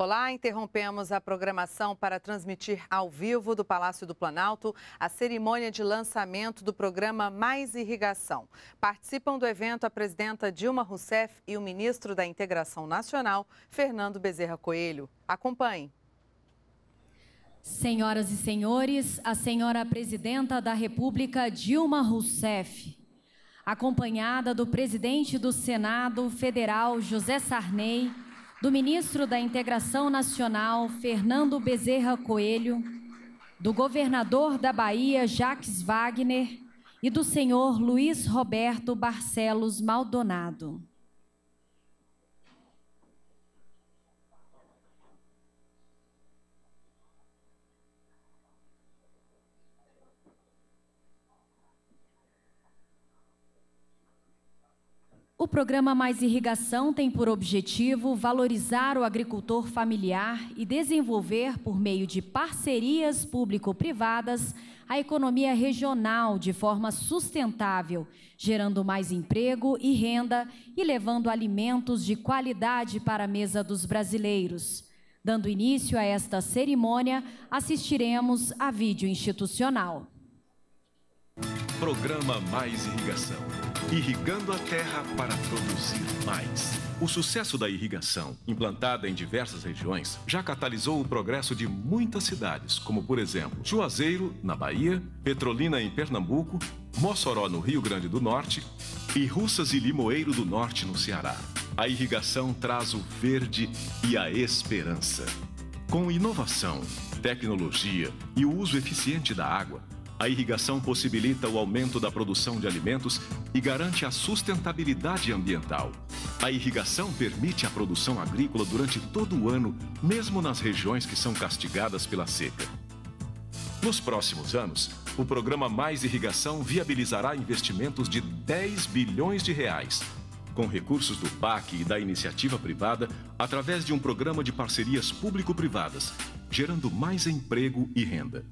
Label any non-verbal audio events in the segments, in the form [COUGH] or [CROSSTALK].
Olá, interrompemos a programação para transmitir ao vivo do Palácio do Planalto a cerimônia de lançamento do programa Mais Irrigação. Participam do evento a presidenta Dilma Rousseff e o ministro da Integração Nacional, Fernando Bezerra Coelho. Acompanhe. Senhoras e senhores, a senhora presidenta da República, Dilma Rousseff, acompanhada do presidente do Senado Federal, José Sarney do ministro da Integração Nacional, Fernando Bezerra Coelho, do governador da Bahia, Jacques Wagner, e do senhor Luiz Roberto Barcelos Maldonado. O programa Mais Irrigação tem por objetivo valorizar o agricultor familiar e desenvolver, por meio de parcerias público-privadas, a economia regional de forma sustentável, gerando mais emprego e renda e levando alimentos de qualidade para a mesa dos brasileiros. Dando início a esta cerimônia, assistiremos a vídeo institucional. Programa Mais Irrigação irrigando a terra para produzir mais. O sucesso da irrigação, implantada em diversas regiões, já catalisou o progresso de muitas cidades, como por exemplo Juazeiro, na Bahia, Petrolina, em Pernambuco, Mossoró, no Rio Grande do Norte e Russas e Limoeiro do Norte, no Ceará. A irrigação traz o verde e a esperança. Com inovação, tecnologia e o uso eficiente da água, a irrigação possibilita o aumento da produção de alimentos e garante a sustentabilidade ambiental. A irrigação permite a produção agrícola durante todo o ano, mesmo nas regiões que são castigadas pela seca. Nos próximos anos, o programa Mais Irrigação viabilizará investimentos de 10 bilhões de reais, com recursos do PAC e da iniciativa privada, através de um programa de parcerias público-privadas, gerando mais emprego e renda.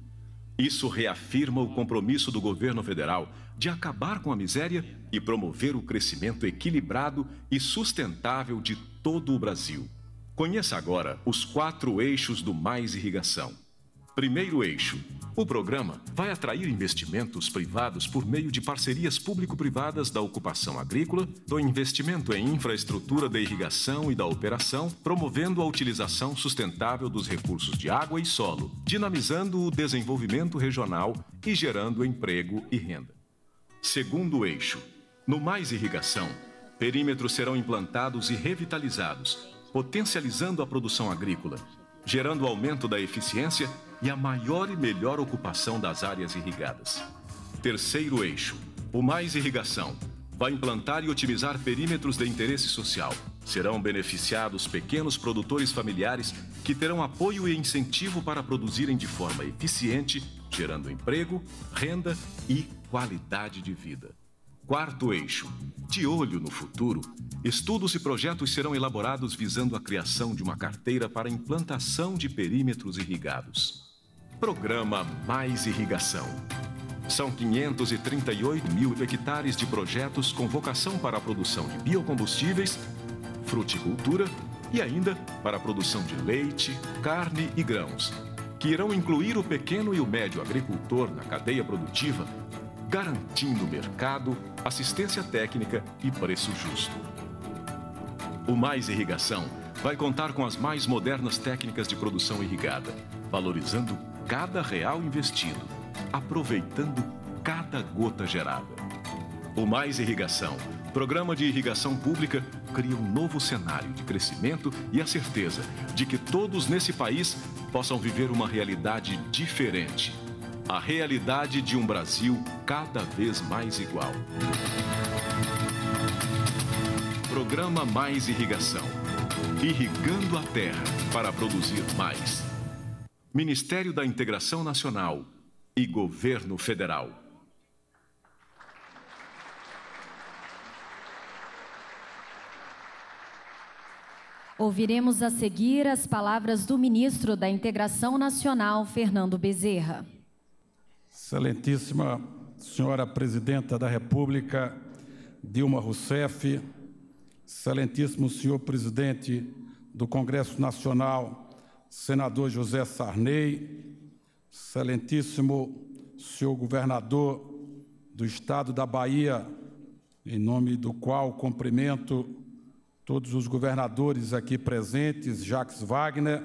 Isso reafirma o compromisso do governo federal de acabar com a miséria e promover o crescimento equilibrado e sustentável de todo o Brasil. Conheça agora os quatro eixos do Mais Irrigação. Primeiro eixo. O programa vai atrair investimentos privados por meio de parcerias público-privadas da ocupação agrícola, do investimento em infraestrutura da irrigação e da operação, promovendo a utilização sustentável dos recursos de água e solo, dinamizando o desenvolvimento regional e gerando emprego e renda. Segundo eixo. No Mais Irrigação, perímetros serão implantados e revitalizados, potencializando a produção agrícola, gerando aumento da eficiência e a maior e melhor ocupação das áreas irrigadas. Terceiro eixo: o Mais Irrigação vai implantar e otimizar perímetros de interesse social. Serão beneficiados pequenos produtores familiares que terão apoio e incentivo para produzirem de forma eficiente, gerando emprego, renda e qualidade de vida. Quarto eixo: de olho no futuro. Estudos e projetos serão elaborados visando a criação de uma carteira para implantação de perímetros irrigados. Programa Mais Irrigação. São 538 mil hectares de projetos com vocação para a produção de biocombustíveis, fruticultura e ainda para a produção de leite, carne e grãos, que irão incluir o pequeno e o médio agricultor na cadeia produtiva, garantindo mercado, assistência técnica e preço justo. O Mais Irrigação vai contar com as mais modernas técnicas de produção irrigada, valorizando cada real investido, aproveitando cada gota gerada. O Mais Irrigação, programa de irrigação pública, cria um novo cenário de crescimento e a certeza de que todos nesse país possam viver uma realidade diferente a realidade de um Brasil cada vez mais igual. Programa Mais Irrigação. Irrigando a terra para produzir mais. Ministério da Integração Nacional e Governo Federal. Ouviremos a seguir as palavras do ministro da Integração Nacional, Fernando Bezerra. Excelentíssima senhora Presidenta da República, Dilma Rousseff, excelentíssimo senhor Presidente do Congresso Nacional, senador José Sarney, excelentíssimo senhor governador do Estado da Bahia, em nome do qual cumprimento todos os governadores aqui presentes, Jacques Wagner,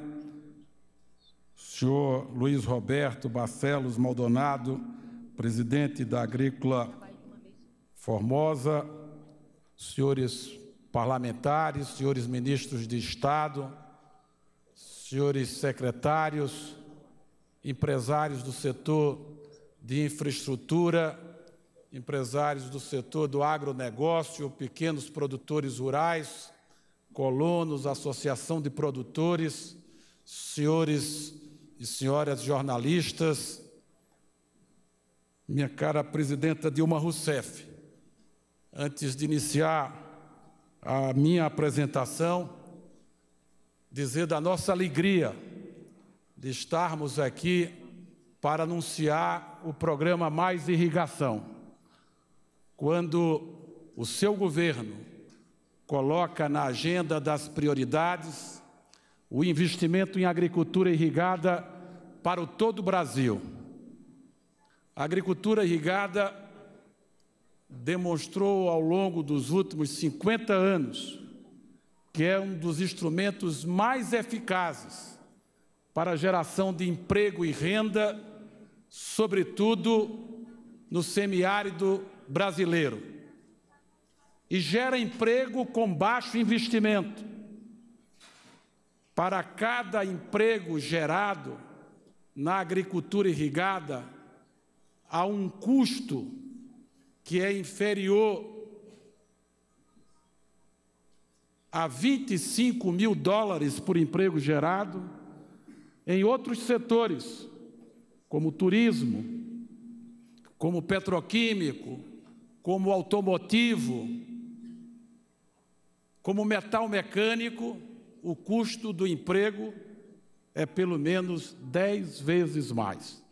senhor Luiz Roberto Barcelos Maldonado, presidente da Agrícola Formosa, senhores parlamentares, senhores ministros de Estado, senhores secretários, empresários do setor de infraestrutura, empresários do setor do agronegócio, pequenos produtores rurais, colonos, associação de produtores, senhores e senhoras jornalistas, minha cara presidenta Dilma Rousseff, antes de iniciar a minha apresentação, dizer da nossa alegria de estarmos aqui para anunciar o programa Mais Irrigação. Quando o seu governo coloca na agenda das prioridades o investimento em agricultura irrigada para o todo o Brasil. A agricultura irrigada demonstrou ao longo dos últimos 50 anos que é um dos instrumentos mais eficazes para a geração de emprego e renda, sobretudo no semiárido brasileiro. E gera emprego com baixo investimento. Para cada emprego gerado, na agricultura irrigada a um custo que é inferior a 25 mil dólares por emprego gerado, em outros setores, como turismo, como petroquímico, como automotivo, como metal mecânico, o custo do emprego é pelo menos dez vezes mais.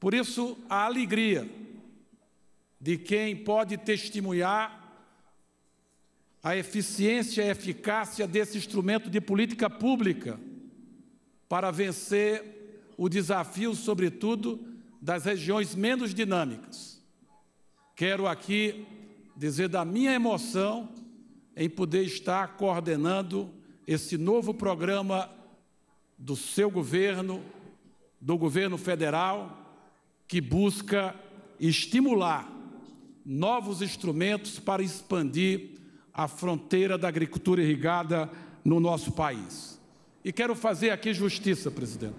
Por isso, a alegria de quem pode testemunhar a eficiência e a eficácia desse instrumento de política pública para vencer o desafio, sobretudo, das regiões menos dinâmicas. Quero aqui dizer da minha emoção em poder estar coordenando esse novo programa do seu governo, do governo federal, que busca estimular novos instrumentos para expandir a fronteira da agricultura irrigada no nosso país. E quero fazer aqui justiça, presidente.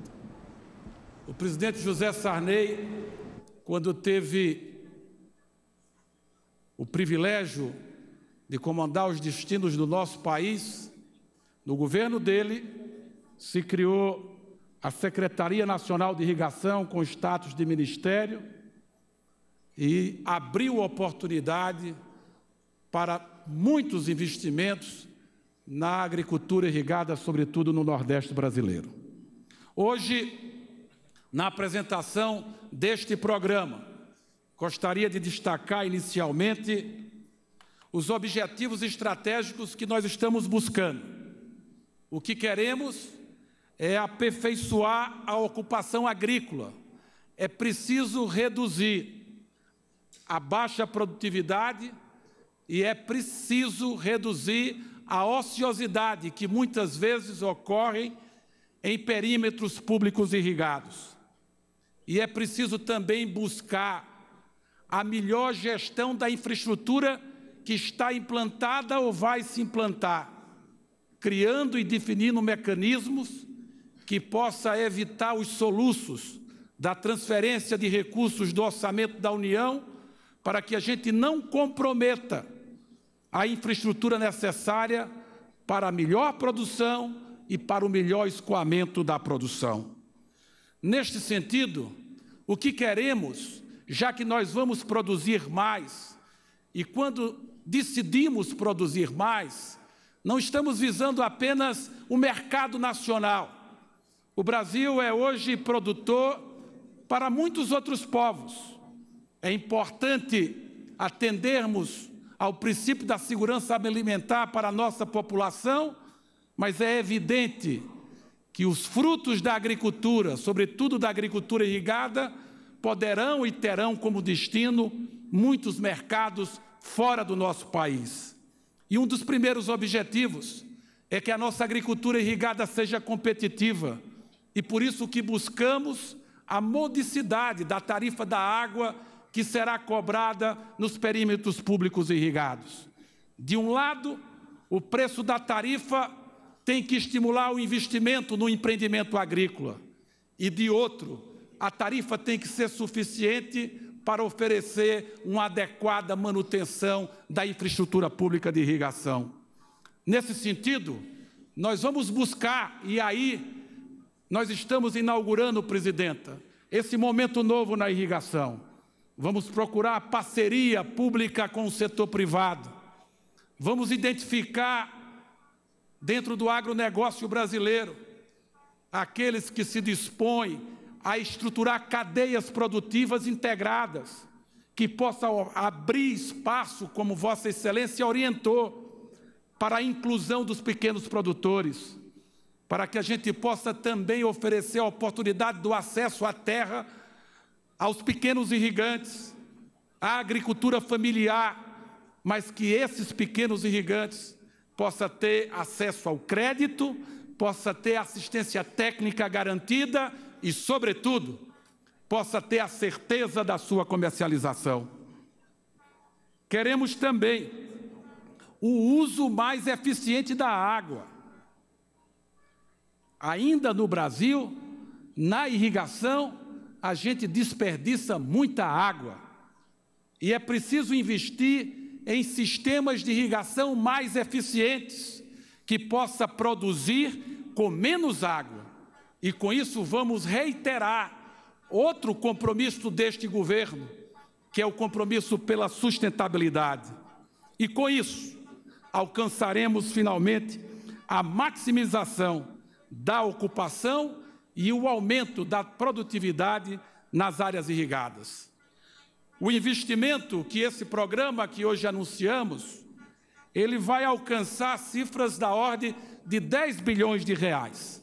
O presidente José Sarney, quando teve o privilégio de comandar os destinos do nosso país, no governo dele, se criou a Secretaria Nacional de Irrigação com status de ministério e abriu oportunidade para muitos investimentos na agricultura irrigada, sobretudo no Nordeste brasileiro. Hoje, na apresentação deste programa, gostaria de destacar inicialmente os objetivos estratégicos que nós estamos buscando, o que queremos é aperfeiçoar a ocupação agrícola. É preciso reduzir a baixa produtividade e é preciso reduzir a ociosidade que muitas vezes ocorre em perímetros públicos irrigados. E é preciso também buscar a melhor gestão da infraestrutura que está implantada ou vai se implantar, criando e definindo mecanismos que possa evitar os soluços da transferência de recursos do orçamento da União, para que a gente não comprometa a infraestrutura necessária para a melhor produção e para o melhor escoamento da produção. Neste sentido, o que queremos, já que nós vamos produzir mais, e quando decidimos produzir mais, não estamos visando apenas o mercado nacional, o Brasil é hoje produtor para muitos outros povos. É importante atendermos ao princípio da segurança alimentar para a nossa população, mas é evidente que os frutos da agricultura, sobretudo da agricultura irrigada, poderão e terão como destino muitos mercados fora do nosso país. E um dos primeiros objetivos é que a nossa agricultura irrigada seja competitiva e por isso que buscamos a modicidade da tarifa da água que será cobrada nos perímetros públicos irrigados. De um lado, o preço da tarifa tem que estimular o investimento no empreendimento agrícola, e de outro, a tarifa tem que ser suficiente para oferecer uma adequada manutenção da infraestrutura pública de irrigação. Nesse sentido, nós vamos buscar, e aí nós estamos inaugurando, presidenta, esse momento novo na irrigação. Vamos procurar parceria pública com o setor privado. Vamos identificar, dentro do agronegócio brasileiro, aqueles que se dispõem a estruturar cadeias produtivas integradas, que possam abrir espaço, como Vossa Excelência orientou, para a inclusão dos pequenos produtores para que a gente possa também oferecer a oportunidade do acesso à terra aos pequenos irrigantes, à agricultura familiar, mas que esses pequenos irrigantes possam ter acesso ao crédito, possa ter assistência técnica garantida e, sobretudo, possa ter a certeza da sua comercialização. Queremos também o uso mais eficiente da água ainda no Brasil, na irrigação, a gente desperdiça muita água. E é preciso investir em sistemas de irrigação mais eficientes, que possa produzir com menos água. E com isso vamos reiterar outro compromisso deste governo, que é o compromisso pela sustentabilidade. E com isso, alcançaremos finalmente a maximização da ocupação e o aumento da produtividade nas áreas irrigadas. O investimento que esse programa que hoje anunciamos, ele vai alcançar cifras da ordem de 10 bilhões de reais.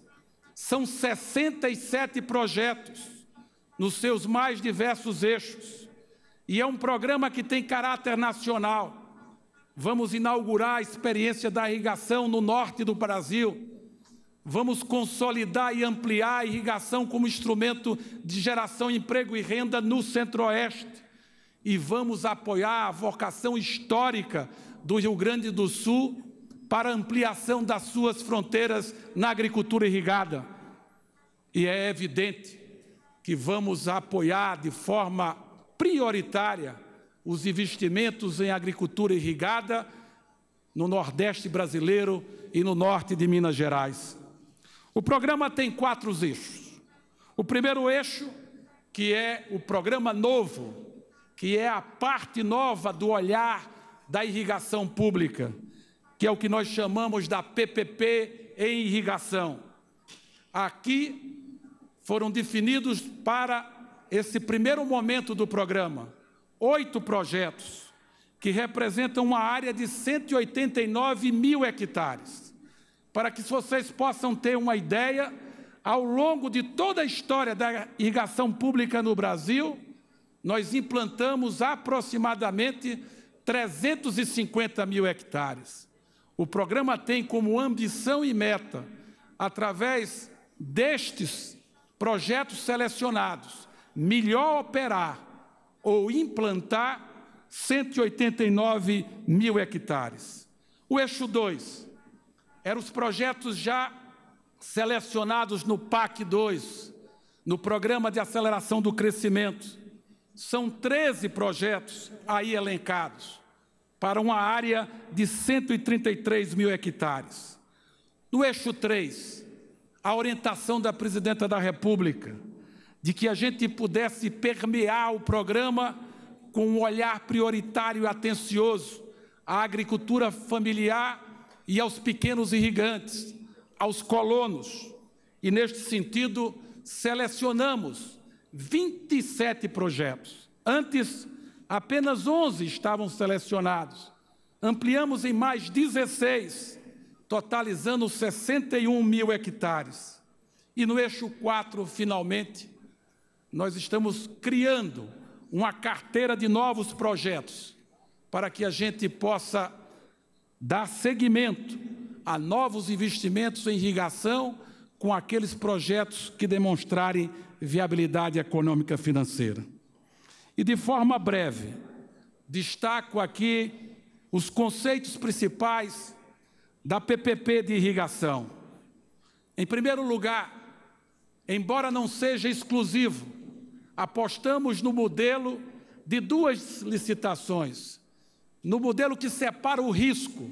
São 67 projetos nos seus mais diversos eixos. E é um programa que tem caráter nacional. Vamos inaugurar a experiência da irrigação no norte do Brasil, Vamos consolidar e ampliar a irrigação como instrumento de geração, emprego e renda no Centro-Oeste. E vamos apoiar a vocação histórica do Rio Grande do Sul para ampliação das suas fronteiras na agricultura irrigada. E é evidente que vamos apoiar de forma prioritária os investimentos em agricultura irrigada no Nordeste brasileiro e no Norte de Minas Gerais. O programa tem quatro eixos. O primeiro eixo, que é o programa novo, que é a parte nova do olhar da irrigação pública, que é o que nós chamamos da PPP em irrigação. Aqui foram definidos para esse primeiro momento do programa oito projetos que representam uma área de 189 mil hectares para que vocês possam ter uma ideia, ao longo de toda a história da irrigação pública no Brasil, nós implantamos aproximadamente 350 mil hectares. O programa tem como ambição e meta, através destes projetos selecionados, melhor operar ou implantar 189 mil hectares. O eixo 2, eram os projetos já selecionados no PAC 2, no Programa de Aceleração do Crescimento. São 13 projetos aí elencados para uma área de 133 mil hectares. No eixo 3, a orientação da Presidenta da República de que a gente pudesse permear o programa com um olhar prioritário e atencioso à agricultura familiar e aos pequenos irrigantes, aos colonos. E neste sentido, selecionamos 27 projetos. Antes, apenas 11 estavam selecionados. Ampliamos em mais 16, totalizando 61 mil hectares. E no eixo 4, finalmente, nós estamos criando uma carteira de novos projetos para que a gente possa dar seguimento a novos investimentos em irrigação com aqueles projetos que demonstrarem viabilidade econômica financeira. E de forma breve, destaco aqui os conceitos principais da PPP de irrigação. Em primeiro lugar, embora não seja exclusivo, apostamos no modelo de duas licitações no modelo que separa o risco,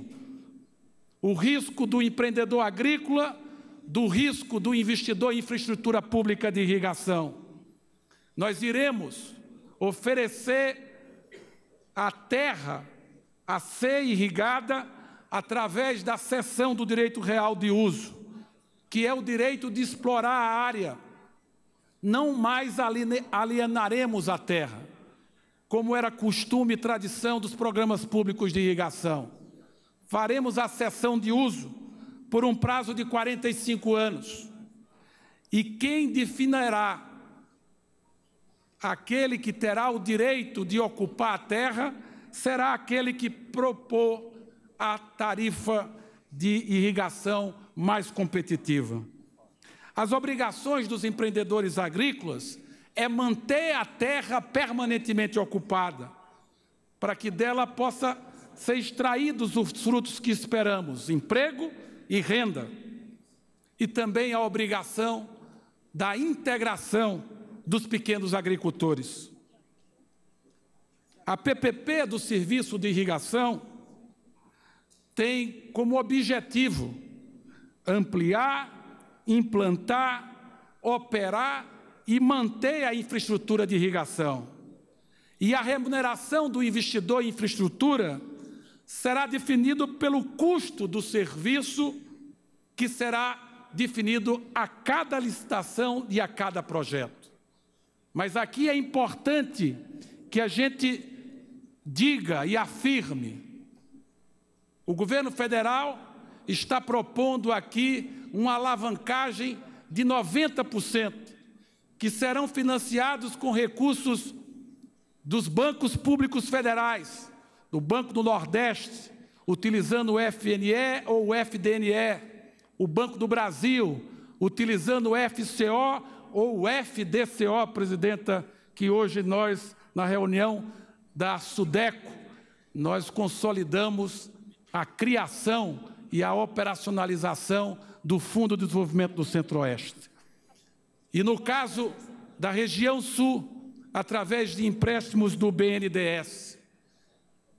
o risco do empreendedor agrícola do risco do investidor em infraestrutura pública de irrigação. Nós iremos oferecer a terra a ser irrigada através da cessão do direito real de uso, que é o direito de explorar a área. Não mais alienaremos a terra como era costume e tradição dos programas públicos de irrigação. Faremos a cessão de uso por um prazo de 45 anos. E quem definirá aquele que terá o direito de ocupar a terra será aquele que propor a tarifa de irrigação mais competitiva. As obrigações dos empreendedores agrícolas é manter a terra permanentemente ocupada, para que dela possa ser extraídos os frutos que esperamos, emprego e renda, e também a obrigação da integração dos pequenos agricultores. A PPP do Serviço de Irrigação tem como objetivo ampliar, implantar, operar e manter a infraestrutura de irrigação. E a remuneração do investidor em infraestrutura será definido pelo custo do serviço que será definido a cada licitação e a cada projeto. Mas aqui é importante que a gente diga e afirme: o governo federal está propondo aqui uma alavancagem de 90% que serão financiados com recursos dos bancos públicos federais, do Banco do Nordeste, utilizando o FNE ou o FDNE, o Banco do Brasil, utilizando o FCO ou o FDCO, presidenta, que hoje nós, na reunião da SUDECO, nós consolidamos a criação e a operacionalização do Fundo de Desenvolvimento do Centro-Oeste. E no caso da região sul, através de empréstimos do BNDES.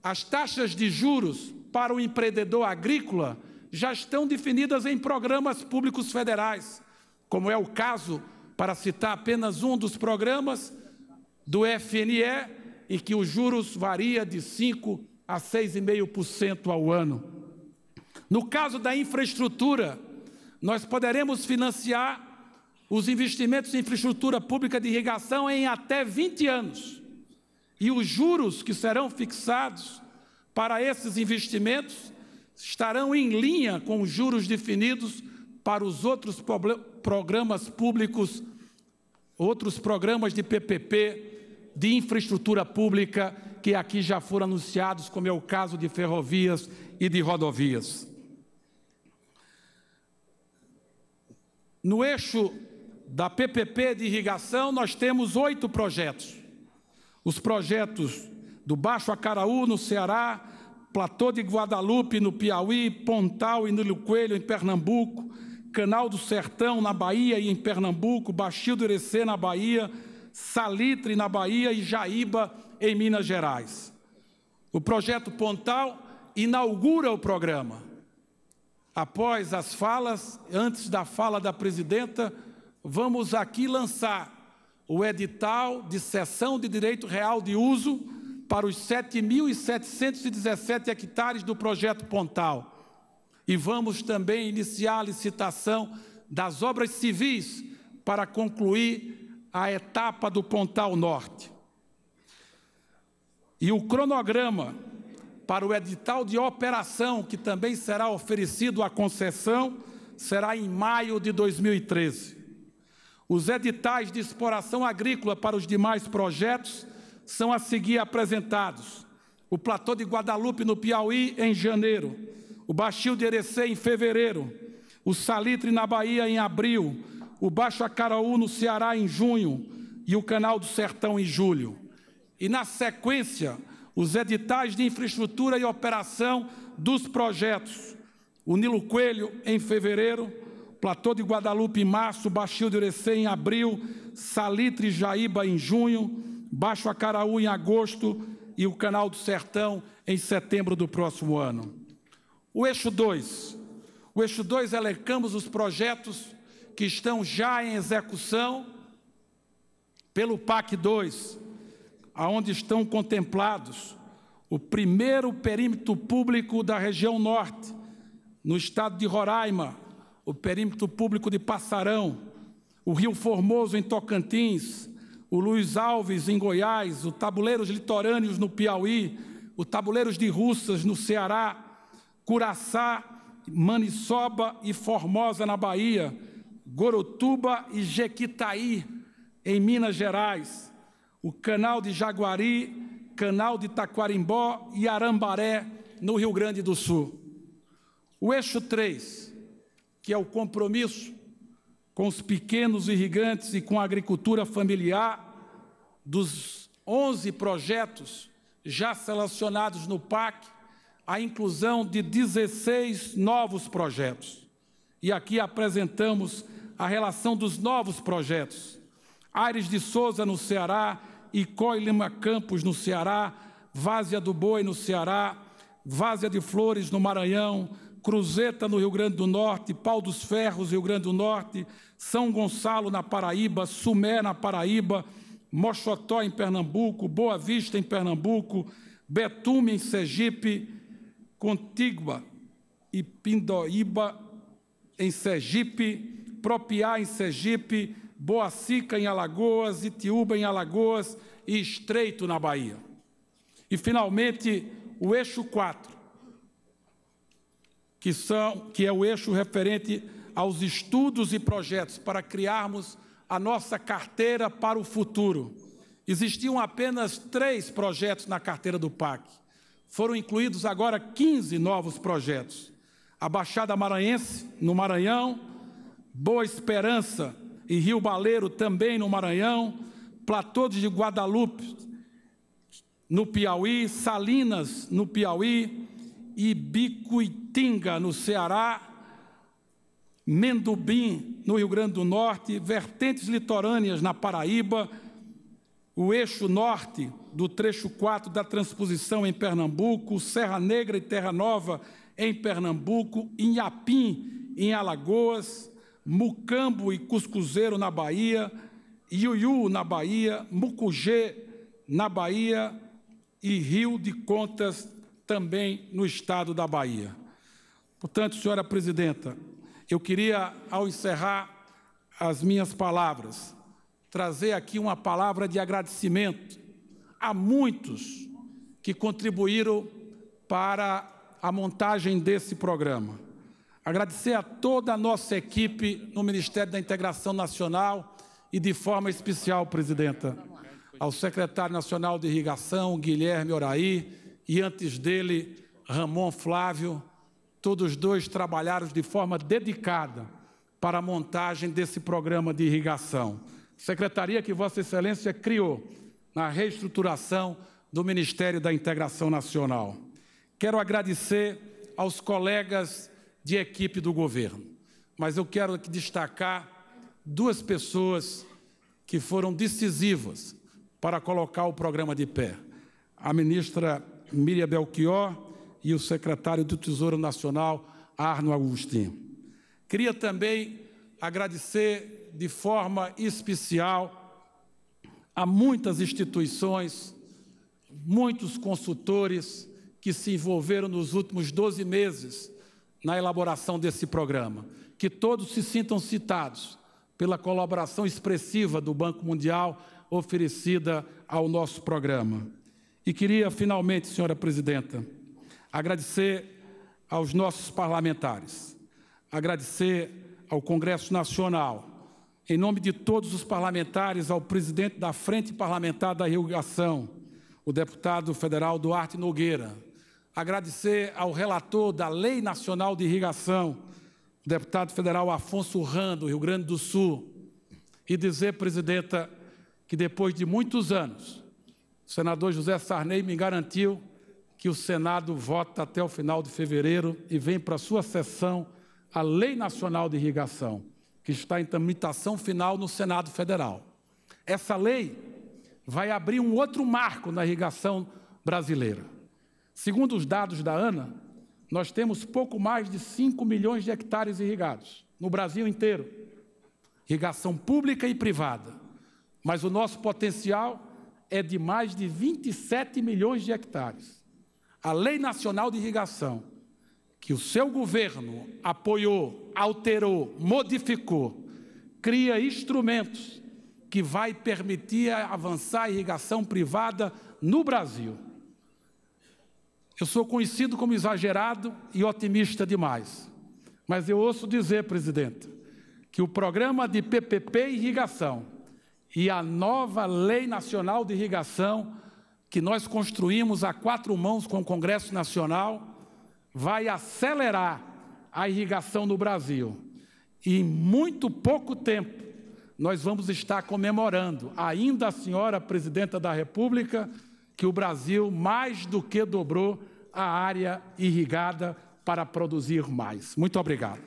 As taxas de juros para o empreendedor agrícola já estão definidas em programas públicos federais, como é o caso, para citar apenas um dos programas, do FNE, em que os juros varia de 5% a 6,5% ao ano. No caso da infraestrutura, nós poderemos financiar os investimentos em infraestrutura pública de irrigação em até 20 anos. E os juros que serão fixados para esses investimentos estarão em linha com os juros definidos para os outros programas públicos, outros programas de PPP, de infraestrutura pública, que aqui já foram anunciados, como é o caso de ferrovias e de rodovias. No eixo da PPP de irrigação, nós temos oito projetos. Os projetos do Baixo Acaraú, no Ceará, Platô de Guadalupe, no Piauí, Pontal e Núlio Coelho, em Pernambuco, Canal do Sertão, na Bahia e em Pernambuco, Baixio do Irecê, na Bahia, Salitre, na Bahia e Jaíba, em Minas Gerais. O projeto Pontal inaugura o programa. Após as falas, antes da fala da presidenta, vamos aqui lançar o edital de cessão de direito real de uso para os 7.717 hectares do projeto Pontal. E vamos também iniciar a licitação das obras civis para concluir a etapa do Pontal Norte. E o cronograma para o edital de operação, que também será oferecido à concessão, será em maio de 2013. Os editais de exploração agrícola para os demais projetos são a seguir apresentados: o Platô de Guadalupe, no Piauí, em janeiro, o Baixio de Erecê, em fevereiro, o Salitre, na Bahia, em abril, o Baixo Acaraú, no Ceará, em junho, e o Canal do Sertão, em julho. E, na sequência, os editais de infraestrutura e operação dos projetos: o Nilo Coelho, em fevereiro, Platô de Guadalupe em março, Baixio de Urecê em abril, Salitre e Jaíba em junho, Baixo Acaraú em agosto e o Canal do Sertão em setembro do próximo ano. O eixo 2. O eixo 2 elecamos os projetos que estão já em execução pelo PAC 2, aonde estão contemplados o primeiro perímetro público da região norte, no estado de Roraima, o perímetro público de Passarão, o Rio Formoso em Tocantins, o Luiz Alves em Goiás, o Tabuleiros Litorâneos no Piauí, o Tabuleiros de Russas no Ceará, Curaçá, Maniçoba e Formosa na Bahia, Gorotuba e Jequitaí em Minas Gerais, o Canal de Jaguari, Canal de Taquarimbó e Arambaré no Rio Grande do Sul. O eixo 3 que é o compromisso com os pequenos irrigantes e com a agricultura familiar, dos 11 projetos já selecionados no PAC, a inclusão de 16 novos projetos. E aqui apresentamos a relação dos novos projetos. Aires de Souza, no Ceará, e Lima Campos, no Ceará, Várzea do Boi, no Ceará, Várzea de Flores, no Maranhão, Cruzeta, no Rio Grande do Norte, Pau dos Ferros, Rio Grande do Norte, São Gonçalo, na Paraíba, Sumé, na Paraíba, Mochotó, em Pernambuco, Boa Vista, em Pernambuco, Betume, em Sergipe, Contígua e Pindoíba, em Sergipe, Propiá, em Sergipe, Boacica, em Alagoas, Itiúba, em Alagoas e Estreito, na Bahia. E, finalmente, o eixo 4, que, são, que é o eixo referente aos estudos e projetos para criarmos a nossa carteira para o futuro. Existiam apenas três projetos na carteira do PAC. Foram incluídos agora 15 novos projetos. A Baixada Maranhense, no Maranhão, Boa Esperança e Rio Baleiro, também no Maranhão, Platô de Guadalupe, no Piauí, Salinas, no Piauí, e Tinga no Ceará, Mendubim, no Rio Grande do Norte, vertentes litorâneas na Paraíba, o eixo norte do trecho 4 da transposição em Pernambuco, Serra Negra e Terra Nova em Pernambuco, Inhapim em Alagoas, Mucambo e Cuscuzeiro na Bahia, Iuiú na Bahia, Mucugê na Bahia e Rio de Contas também no estado da Bahia. Portanto, senhora presidenta, eu queria, ao encerrar as minhas palavras, trazer aqui uma palavra de agradecimento a muitos que contribuíram para a montagem desse programa. Agradecer a toda a nossa equipe no Ministério da Integração Nacional e, de forma especial, presidenta, ao secretário nacional de Irrigação, Guilherme Oraí, e antes dele, Ramon Flávio, Todos dois trabalharam de forma dedicada para a montagem desse programa de irrigação. Secretaria que Vossa Excelência criou na reestruturação do Ministério da Integração Nacional. Quero agradecer aos colegas de equipe do governo, mas eu quero destacar duas pessoas que foram decisivas para colocar o programa de pé. A ministra Miriam Belchior e o secretário do Tesouro Nacional, Arno Agostinho. Queria também agradecer de forma especial a muitas instituições, muitos consultores que se envolveram nos últimos 12 meses na elaboração desse programa. Que todos se sintam citados pela colaboração expressiva do Banco Mundial oferecida ao nosso programa. E queria, finalmente, senhora presidenta, Agradecer aos nossos parlamentares, agradecer ao Congresso Nacional, em nome de todos os parlamentares, ao presidente da Frente Parlamentar da Irrigação, o deputado federal Duarte Nogueira. Agradecer ao relator da Lei Nacional de Irrigação, o deputado federal Afonso Rando, Rio Grande do Sul. E dizer, presidenta, que depois de muitos anos, o senador José Sarney me garantiu que o Senado vota até o final de fevereiro e vem para sua sessão a Lei Nacional de Irrigação, que está em tramitação final no Senado Federal. Essa lei vai abrir um outro marco na irrigação brasileira. Segundo os dados da ANA, nós temos pouco mais de 5 milhões de hectares irrigados no Brasil inteiro. Irrigação pública e privada. Mas o nosso potencial é de mais de 27 milhões de hectares a Lei Nacional de Irrigação, que o seu governo apoiou, alterou, modificou, cria instrumentos que vai permitir avançar a irrigação privada no Brasil. Eu sou conhecido como exagerado e otimista demais, mas eu ouço dizer, presidente, que o programa de PPP Irrigação e a nova Lei Nacional de Irrigação que nós construímos a quatro mãos com o Congresso Nacional vai acelerar a irrigação no Brasil. E em muito pouco tempo nós vamos estar comemorando, ainda a senhora presidenta da República, que o Brasil mais do que dobrou a área irrigada para produzir mais. Muito obrigado.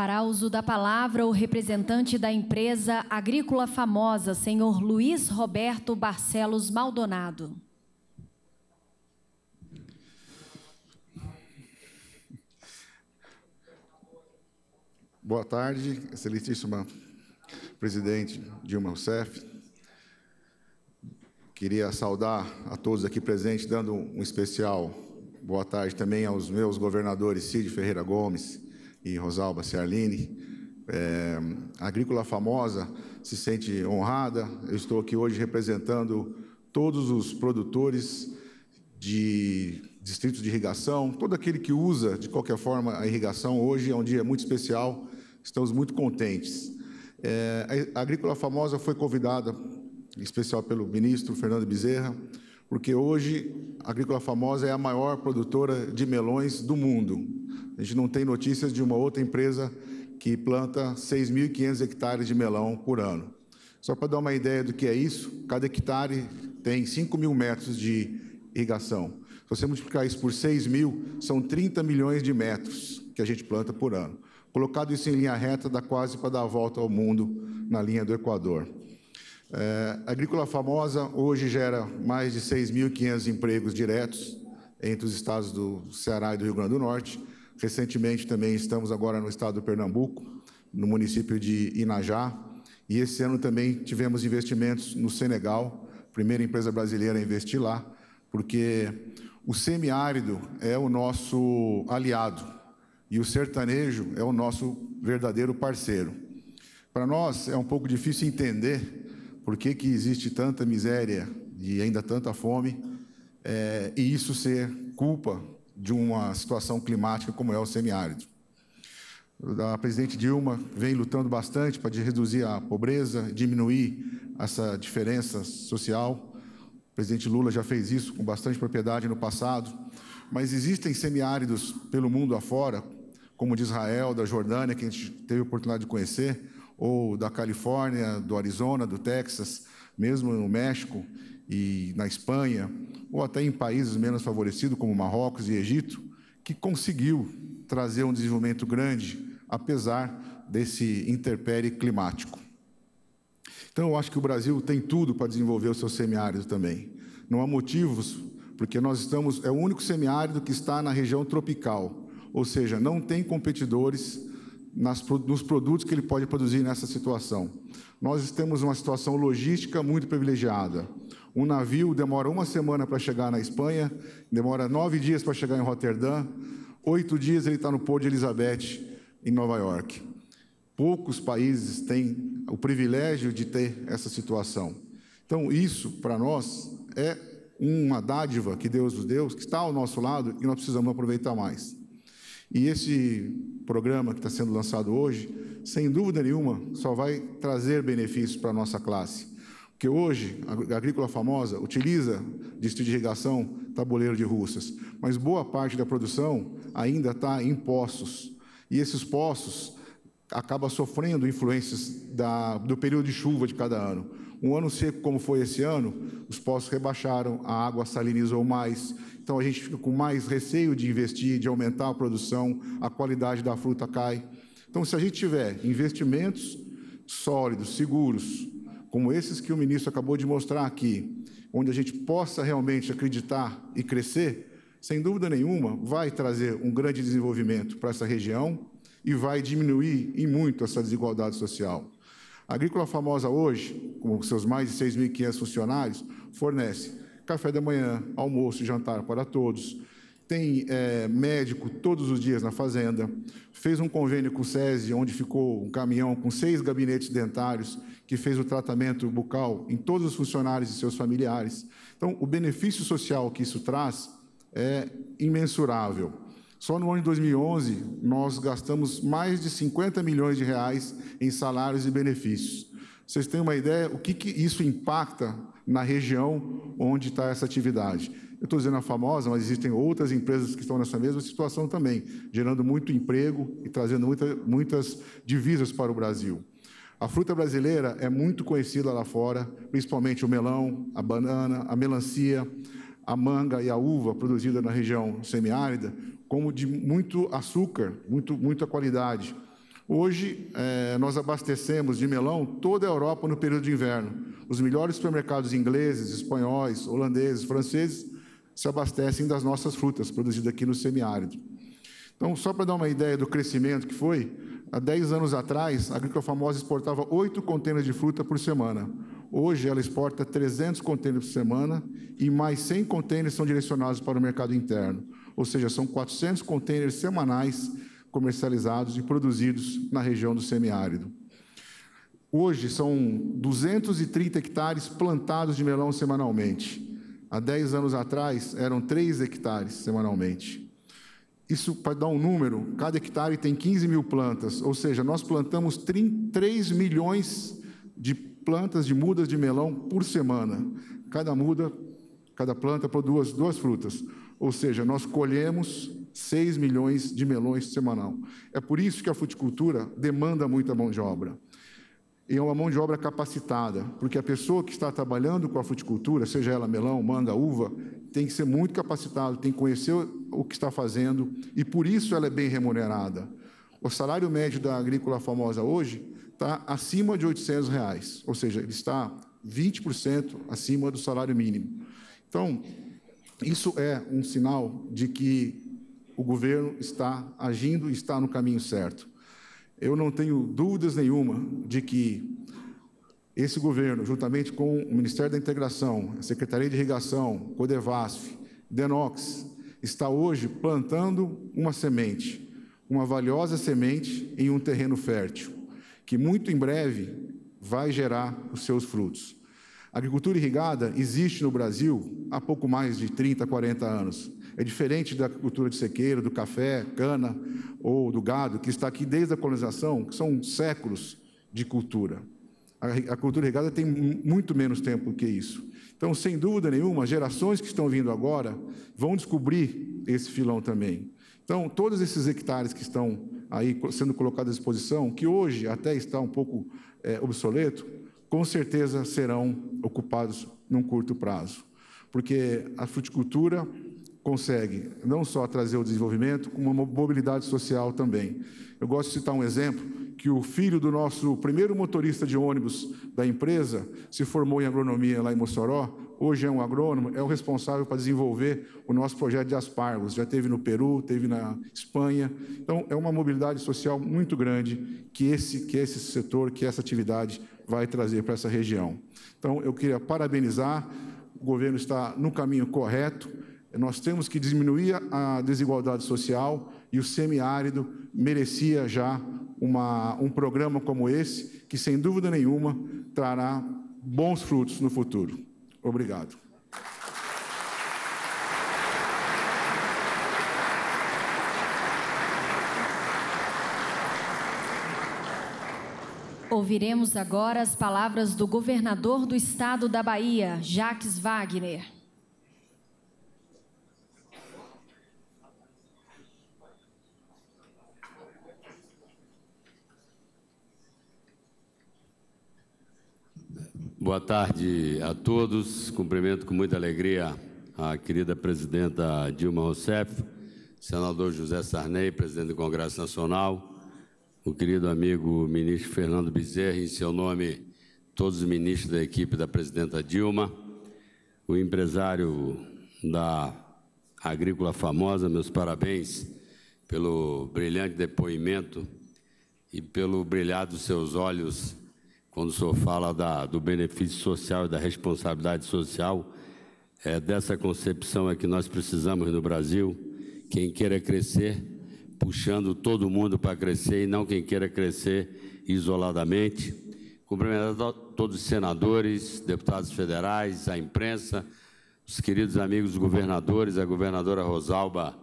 fará uso da palavra o representante da empresa agrícola famosa, senhor Luiz Roberto Barcelos Maldonado. Boa tarde, excelentíssima presidente Dilma Rousseff. Queria saudar a todos aqui presentes, dando um especial boa tarde também aos meus governadores Cid Ferreira Gomes, e Rosalba Ciarline. É, a Agrícola Famosa se sente honrada. Eu estou aqui hoje representando todos os produtores de distritos de irrigação, todo aquele que usa, de qualquer forma, a irrigação. Hoje é um dia muito especial, estamos muito contentes. É, a Agrícola Famosa foi convidada, em especial pelo ministro Fernando Bezerra, porque hoje a Agrícola Famosa é a maior produtora de melões do mundo. A gente não tem notícias de uma outra empresa que planta 6.500 hectares de melão por ano. Só para dar uma ideia do que é isso, cada hectare tem 5 mil metros de irrigação. Se você multiplicar isso por 6 mil, são 30 milhões de metros que a gente planta por ano. Colocado isso em linha reta, dá quase para dar a volta ao mundo na linha do Equador. É, a agrícola famosa hoje gera mais de 6.500 empregos diretos entre os estados do Ceará e do Rio Grande do Norte. Recentemente também estamos agora no estado do Pernambuco, no município de Inajá. E esse ano também tivemos investimentos no Senegal, primeira empresa brasileira a investir lá, porque o semiárido é o nosso aliado e o sertanejo é o nosso verdadeiro parceiro. Para nós é um pouco difícil entender por que, que existe tanta miséria e ainda tanta fome, é, e isso ser culpa de uma situação climática como é o semiárido. A presidente Dilma vem lutando bastante para reduzir a pobreza, diminuir essa diferença social. O presidente Lula já fez isso com bastante propriedade no passado. Mas existem semiáridos pelo mundo afora, como o de Israel, da Jordânia, que a gente teve a oportunidade de conhecer, ou da Califórnia, do Arizona, do Texas, mesmo no México e na Espanha, ou até em países menos favorecidos como Marrocos e Egito, que conseguiu trazer um desenvolvimento grande, apesar desse interpere climático. Então, eu acho que o Brasil tem tudo para desenvolver o seu semiárido também. Não há motivos, porque nós estamos, é o único semiárido que está na região tropical, ou seja, não tem competidores nas, nos produtos que ele pode produzir nessa situação. Nós temos uma situação logística muito privilegiada. Um navio demora uma semana para chegar na Espanha, demora nove dias para chegar em Roterdã, oito dias ele está no Porto de Elizabeth, em Nova York. Poucos países têm o privilégio de ter essa situação. Então, isso, para nós, é uma dádiva que Deus nos deu, que está ao nosso lado e nós precisamos aproveitar mais. E esse programa que está sendo lançado hoje, sem dúvida nenhuma, só vai trazer benefícios para a nossa classe. Porque hoje, a agrícola famosa utiliza distrito de irrigação, tabuleiro de russas, mas boa parte da produção ainda está em poços. E esses poços acaba sofrendo influências da, do período de chuva de cada ano. Um ano seco como foi esse ano, os poços rebaixaram, a água salinizou mais, então a gente fica com mais receio de investir, de aumentar a produção, a qualidade da fruta cai. Então, se a gente tiver investimentos sólidos, seguros, como esses que o ministro acabou de mostrar aqui, onde a gente possa realmente acreditar e crescer, sem dúvida nenhuma, vai trazer um grande desenvolvimento para essa região e vai diminuir em muito essa desigualdade social. A agrícola famosa hoje, com seus mais de 6.500 funcionários, fornece café da manhã, almoço e jantar para todos. Tem é, médico todos os dias na fazenda. Fez um convênio com o SESI, onde ficou um caminhão com seis gabinetes dentários, que fez o tratamento bucal em todos os funcionários e seus familiares. Então, o benefício social que isso traz é imensurável. Só no ano de 2011, nós gastamos mais de 50 milhões de reais em salários e benefícios. Vocês têm uma ideia o que, que isso impacta na região onde está essa atividade. Eu estou dizendo a famosa, mas existem outras empresas que estão nessa mesma situação também, gerando muito emprego e trazendo muita, muitas divisas para o Brasil. A fruta brasileira é muito conhecida lá fora, principalmente o melão, a banana, a melancia, a manga e a uva produzida na região semiárida, como de muito açúcar, muito, muita qualidade. Hoje, é, nós abastecemos de melão toda a Europa no período de inverno. Os melhores supermercados ingleses, espanhóis, holandeses, franceses se abastecem das nossas frutas produzidas aqui no semiárido. Então, só para dar uma ideia do crescimento que foi, há 10 anos atrás, a agricultura famosa exportava 8 contêineres de fruta por semana. Hoje, ela exporta 300 contêineres por semana e mais 100 contêineres são direcionados para o mercado interno. Ou seja, são 400 contêineres semanais comercializados e produzidos na região do semiárido. Hoje são 230 hectares plantados de melão semanalmente. Há 10 anos atrás eram 3 hectares semanalmente. Isso, para dar um número, cada hectare tem 15 mil plantas, ou seja, nós plantamos 3 milhões de plantas de mudas de melão por semana. Cada muda, cada planta produz duas frutas. Ou seja, nós colhemos 6 milhões de melões semanal. É por isso que a fruticultura demanda muita mão de obra. E é uma mão de obra capacitada, porque a pessoa que está trabalhando com a fruticultura, seja ela melão, manga, uva, tem que ser muito capacitada, tem que conhecer o que está fazendo e por isso ela é bem remunerada. O salário médio da agrícola famosa hoje está acima de 800 reais, ou seja, ele está 20% acima do salário mínimo. Então, isso é um sinal de que o governo está agindo e está no caminho certo. Eu não tenho dúvidas nenhuma de que esse governo, juntamente com o Ministério da Integração, a Secretaria de Irrigação, Codevasf, Denox, está hoje plantando uma semente, uma valiosa semente em um terreno fértil, que muito em breve vai gerar os seus frutos. A agricultura irrigada existe no Brasil há pouco mais de 30, 40 anos. É diferente da cultura de sequeiro, do café, cana ou do gado, que está aqui desde a colonização, que são séculos de cultura. A, cultura irrigada tem muito menos tempo que isso. Então, sem dúvida nenhuma, gerações que estão vindo agora vão descobrir esse filão também. Então, todos esses hectares que estão aí sendo colocados à disposição, que hoje até está um pouco é, obsoleto, com certeza serão ocupados num curto prazo. Porque a fruticultura consegue não só trazer o desenvolvimento, como uma mobilidade social também. Eu gosto de citar um exemplo que o filho do nosso primeiro motorista de ônibus da empresa se formou em agronomia lá em Mossoró, hoje é um agrônomo, é o responsável para desenvolver o nosso projeto de aspargos. Já teve no Peru, teve na Espanha. Então, é uma mobilidade social muito grande que esse, que esse setor, que essa atividade vai trazer para essa região. Então, eu queria parabenizar, o governo está no caminho correto, nós temos que diminuir a desigualdade social e o semiárido merecia já uma, um programa como esse, que sem dúvida nenhuma trará bons frutos no futuro. Obrigado. Ouviremos agora as palavras do governador do estado da Bahia, Jaques Wagner. Boa tarde a todos. Cumprimento com muita alegria a querida presidenta Dilma Rousseff, senador José Sarney, presidente do Congresso Nacional, o querido amigo ministro Fernando Bezerra, em seu nome, todos os ministros da equipe da presidenta Dilma, o empresário da Agrícola Famosa, meus parabéns pelo brilhante depoimento e pelo brilhar dos seus olhos quando o senhor fala da, do benefício social e da responsabilidade social, é dessa concepção é que nós precisamos no Brasil. Quem queira crescer, puxando todo mundo para crescer e não quem queira crescer isoladamente. Cumprimentar todos os senadores, deputados federais, a imprensa, os queridos amigos governadores, a governadora Rosalba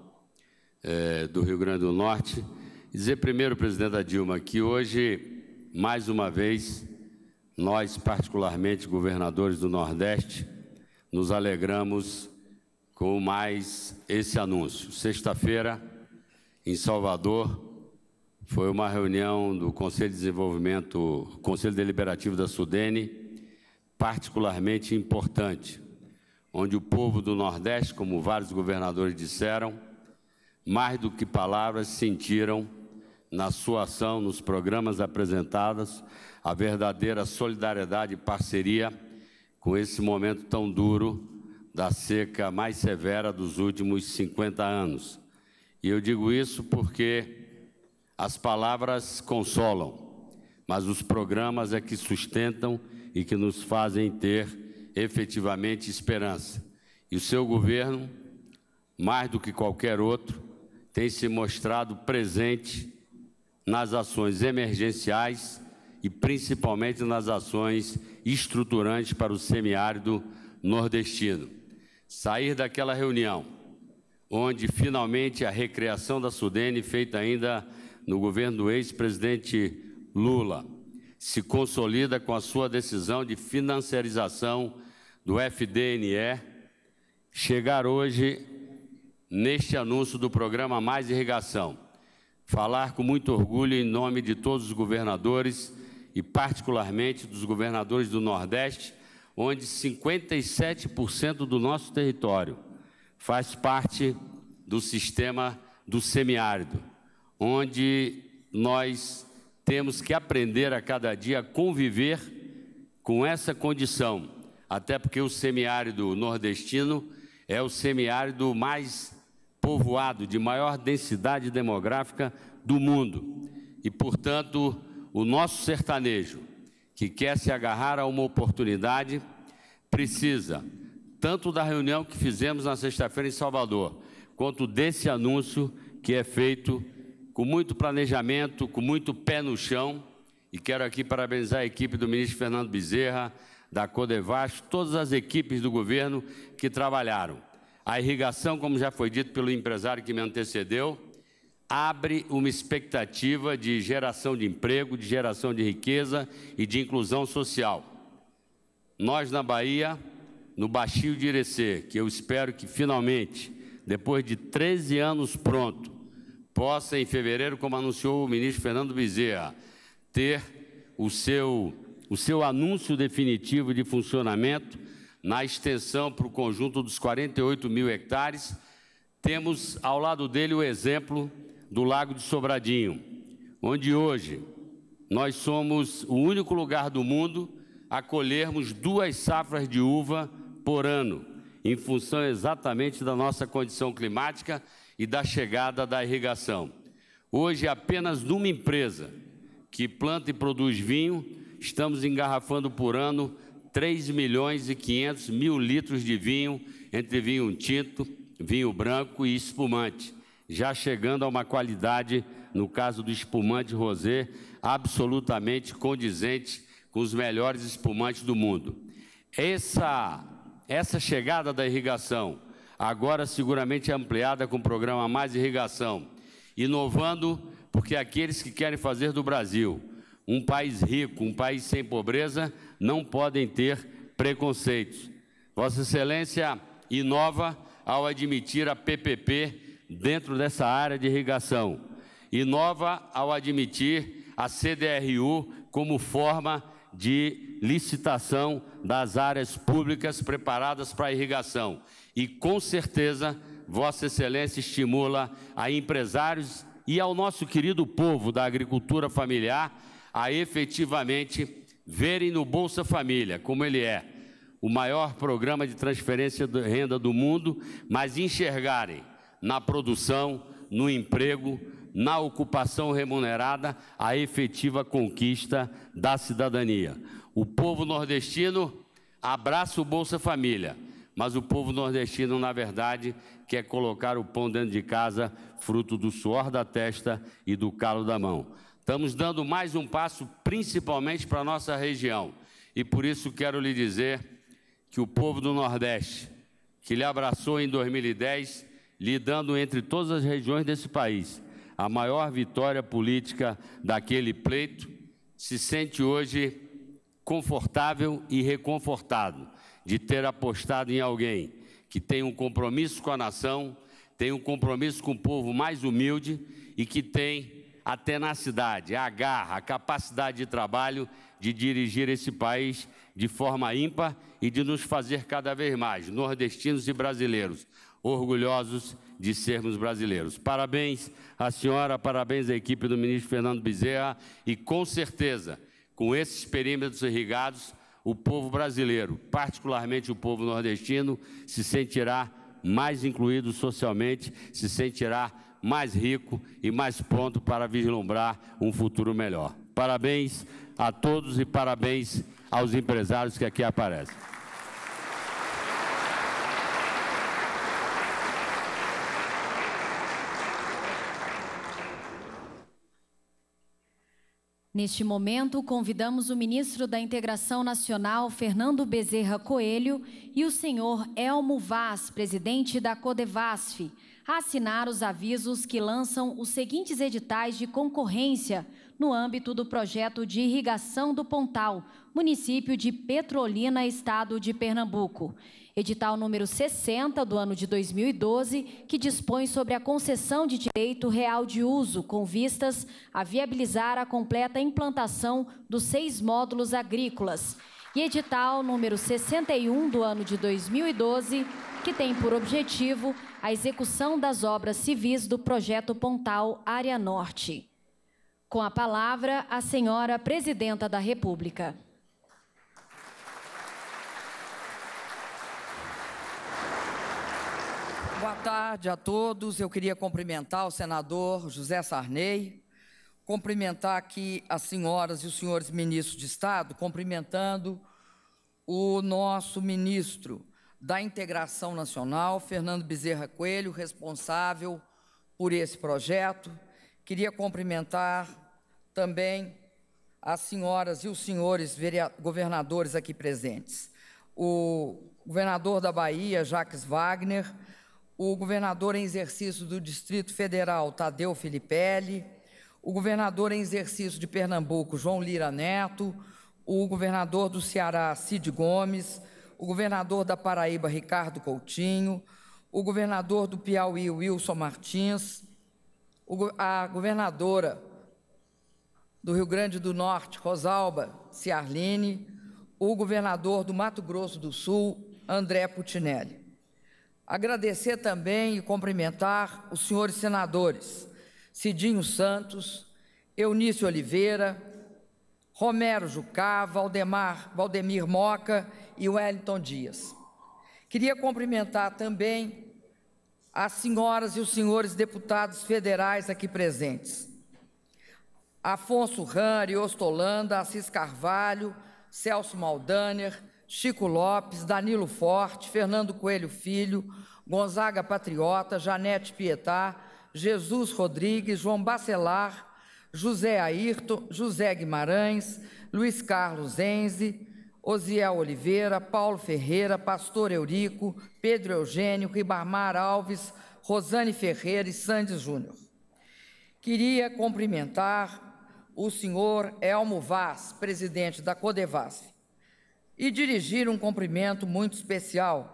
é, do Rio Grande do Norte. dizer primeiro, presidenta Dilma, que hoje, mais uma vez, nós, particularmente governadores do Nordeste, nos alegramos com mais esse anúncio. Sexta-feira, em Salvador, foi uma reunião do Conselho de Desenvolvimento, Conselho Deliberativo da Sudene, particularmente importante, onde o povo do Nordeste, como vários governadores disseram, mais do que palavras, sentiram na sua ação, nos programas apresentados, a verdadeira solidariedade e parceria com esse momento tão duro da seca mais severa dos últimos 50 anos. E eu digo isso porque as palavras consolam, mas os programas é que sustentam e que nos fazem ter efetivamente esperança. E o seu governo, mais do que qualquer outro, tem se mostrado presente nas ações emergenciais e principalmente nas ações estruturantes para o semiárido nordestino. Sair daquela reunião, onde finalmente a recreação da Sudene, feita ainda no governo do ex-presidente Lula, se consolida com a sua decisão de financiarização do FDNE, chegar hoje neste anúncio do programa Mais Irrigação. Falar com muito orgulho em nome de todos os governadores e particularmente dos governadores do Nordeste, onde 57% do nosso território faz parte do sistema do semiárido, onde nós temos que aprender a cada dia a conviver com essa condição, até porque o semiárido nordestino é o semiárido mais povoado, de maior densidade demográfica do mundo. E, portanto, o nosso sertanejo, que quer se agarrar a uma oportunidade, precisa tanto da reunião que fizemos na sexta-feira em Salvador, quanto desse anúncio que é feito com muito planejamento, com muito pé no chão. E quero aqui parabenizar a equipe do ministro Fernando Bezerra, da CODEVASCO, todas as equipes do governo que trabalharam. A irrigação, como já foi dito pelo empresário que me antecedeu, abre uma expectativa de geração de emprego, de geração de riqueza e de inclusão social. Nós, na Bahia, no Baixio de Irecê, que eu espero que finalmente, depois de 13 anos pronto, possa, em fevereiro, como anunciou o ministro Fernando Bezerra, ter o seu, o seu anúncio definitivo de funcionamento na extensão para o conjunto dos 48 mil hectares, temos ao lado dele o exemplo do Lago de Sobradinho, onde hoje nós somos o único lugar do mundo a colhermos duas safras de uva por ano, em função exatamente da nossa condição climática e da chegada da irrigação. Hoje, apenas numa empresa que planta e produz vinho, estamos engarrafando por ano 3 milhões e 500 mil litros de vinho, entre vinho tinto, vinho branco e espumante já chegando a uma qualidade, no caso do espumante rosé, absolutamente condizente com os melhores espumantes do mundo. Essa, essa chegada da irrigação, agora seguramente é ampliada com o programa Mais Irrigação, inovando, porque aqueles que querem fazer do Brasil um país rico, um país sem pobreza, não podem ter preconceitos. Vossa Excelência inova ao admitir a PPP dentro dessa área de irrigação. Inova ao admitir a CDRU como forma de licitação das áreas públicas preparadas para irrigação. E com certeza, Vossa Excelência estimula a empresários e ao nosso querido povo da agricultura familiar a efetivamente verem no Bolsa Família, como ele é, o maior programa de transferência de renda do mundo, mas enxergarem na produção, no emprego, na ocupação remunerada, a efetiva conquista da cidadania. O povo nordestino abraça o Bolsa Família, mas o povo nordestino, na verdade, quer colocar o pão dentro de casa, fruto do suor da testa e do calo da mão. Estamos dando mais um passo, principalmente para a nossa região. E por isso quero lhe dizer que o povo do Nordeste, que lhe abraçou em 2010, lidando entre todas as regiões desse país, a maior vitória política daquele pleito, se sente hoje confortável e reconfortado de ter apostado em alguém que tem um compromisso com a nação, tem um compromisso com o povo mais humilde e que tem a tenacidade, a garra, a capacidade de trabalho de dirigir esse país de forma ímpar e de nos fazer cada vez mais, nordestinos e brasileiros, orgulhosos de sermos brasileiros. Parabéns à senhora, parabéns à equipe do ministro Fernando Bezerra e com certeza, com esses perímetros irrigados, o povo brasileiro, particularmente o povo nordestino, se sentirá mais incluído socialmente, se sentirá mais rico e mais pronto para vislumbrar um futuro melhor. Parabéns a todos e parabéns aos empresários que aqui aparecem. Neste momento, convidamos o ministro da Integração Nacional, Fernando Bezerra Coelho, e o senhor Elmo Vaz, presidente da Codevasf, a assinar os avisos que lançam os seguintes editais de concorrência no âmbito do projeto de irrigação do Pontal, município de Petrolina, estado de Pernambuco edital número 60 do ano de 2012, que dispõe sobre a concessão de direito real de uso, com vistas a viabilizar a completa implantação dos seis módulos agrícolas. E edital número 61 do ano de 2012, que tem por objetivo a execução das obras civis do projeto Pontal Área Norte. Com a palavra, a senhora Presidenta da República. Boa tarde a todos. Eu queria cumprimentar o senador José Sarney, cumprimentar aqui as senhoras e os senhores ministros de Estado, cumprimentando o nosso ministro da Integração Nacional, Fernando Bezerra Coelho, responsável por esse projeto. Queria cumprimentar também as senhoras e os senhores governadores aqui presentes. O governador da Bahia, Jacques Wagner, o governador em exercício do Distrito Federal, Tadeu Filipelli, o governador em exercício de Pernambuco, João Lira Neto, o governador do Ceará, Cid Gomes, o governador da Paraíba, Ricardo Coutinho, o governador do Piauí, Wilson Martins, a governadora do Rio Grande do Norte, Rosalba Ciarline, o governador do Mato Grosso do Sul, André Putinelli. Agradecer também e cumprimentar os senhores senadores Cidinho Santos, Eunício Oliveira, Romero Jucá, Valdemar, Valdemir Moca e Wellington Dias. Queria cumprimentar também as senhoras e os senhores deputados federais aqui presentes. Afonso Ran, Ostolanda, Assis Carvalho, Celso Maldaner, Chico Lopes, Danilo Forte, Fernando Coelho Filho, Gonzaga Patriota, Janete Pietá, Jesus Rodrigues, João Bacelar, José Ayrton, José Guimarães, Luiz Carlos Enze, Osiel Oliveira, Paulo Ferreira, Pastor Eurico, Pedro Eugênio, Ribamar Alves, Rosane Ferreira e Sandes Júnior. Queria cumprimentar o senhor Elmo Vaz, presidente da Codevasf, e dirigir um cumprimento muito especial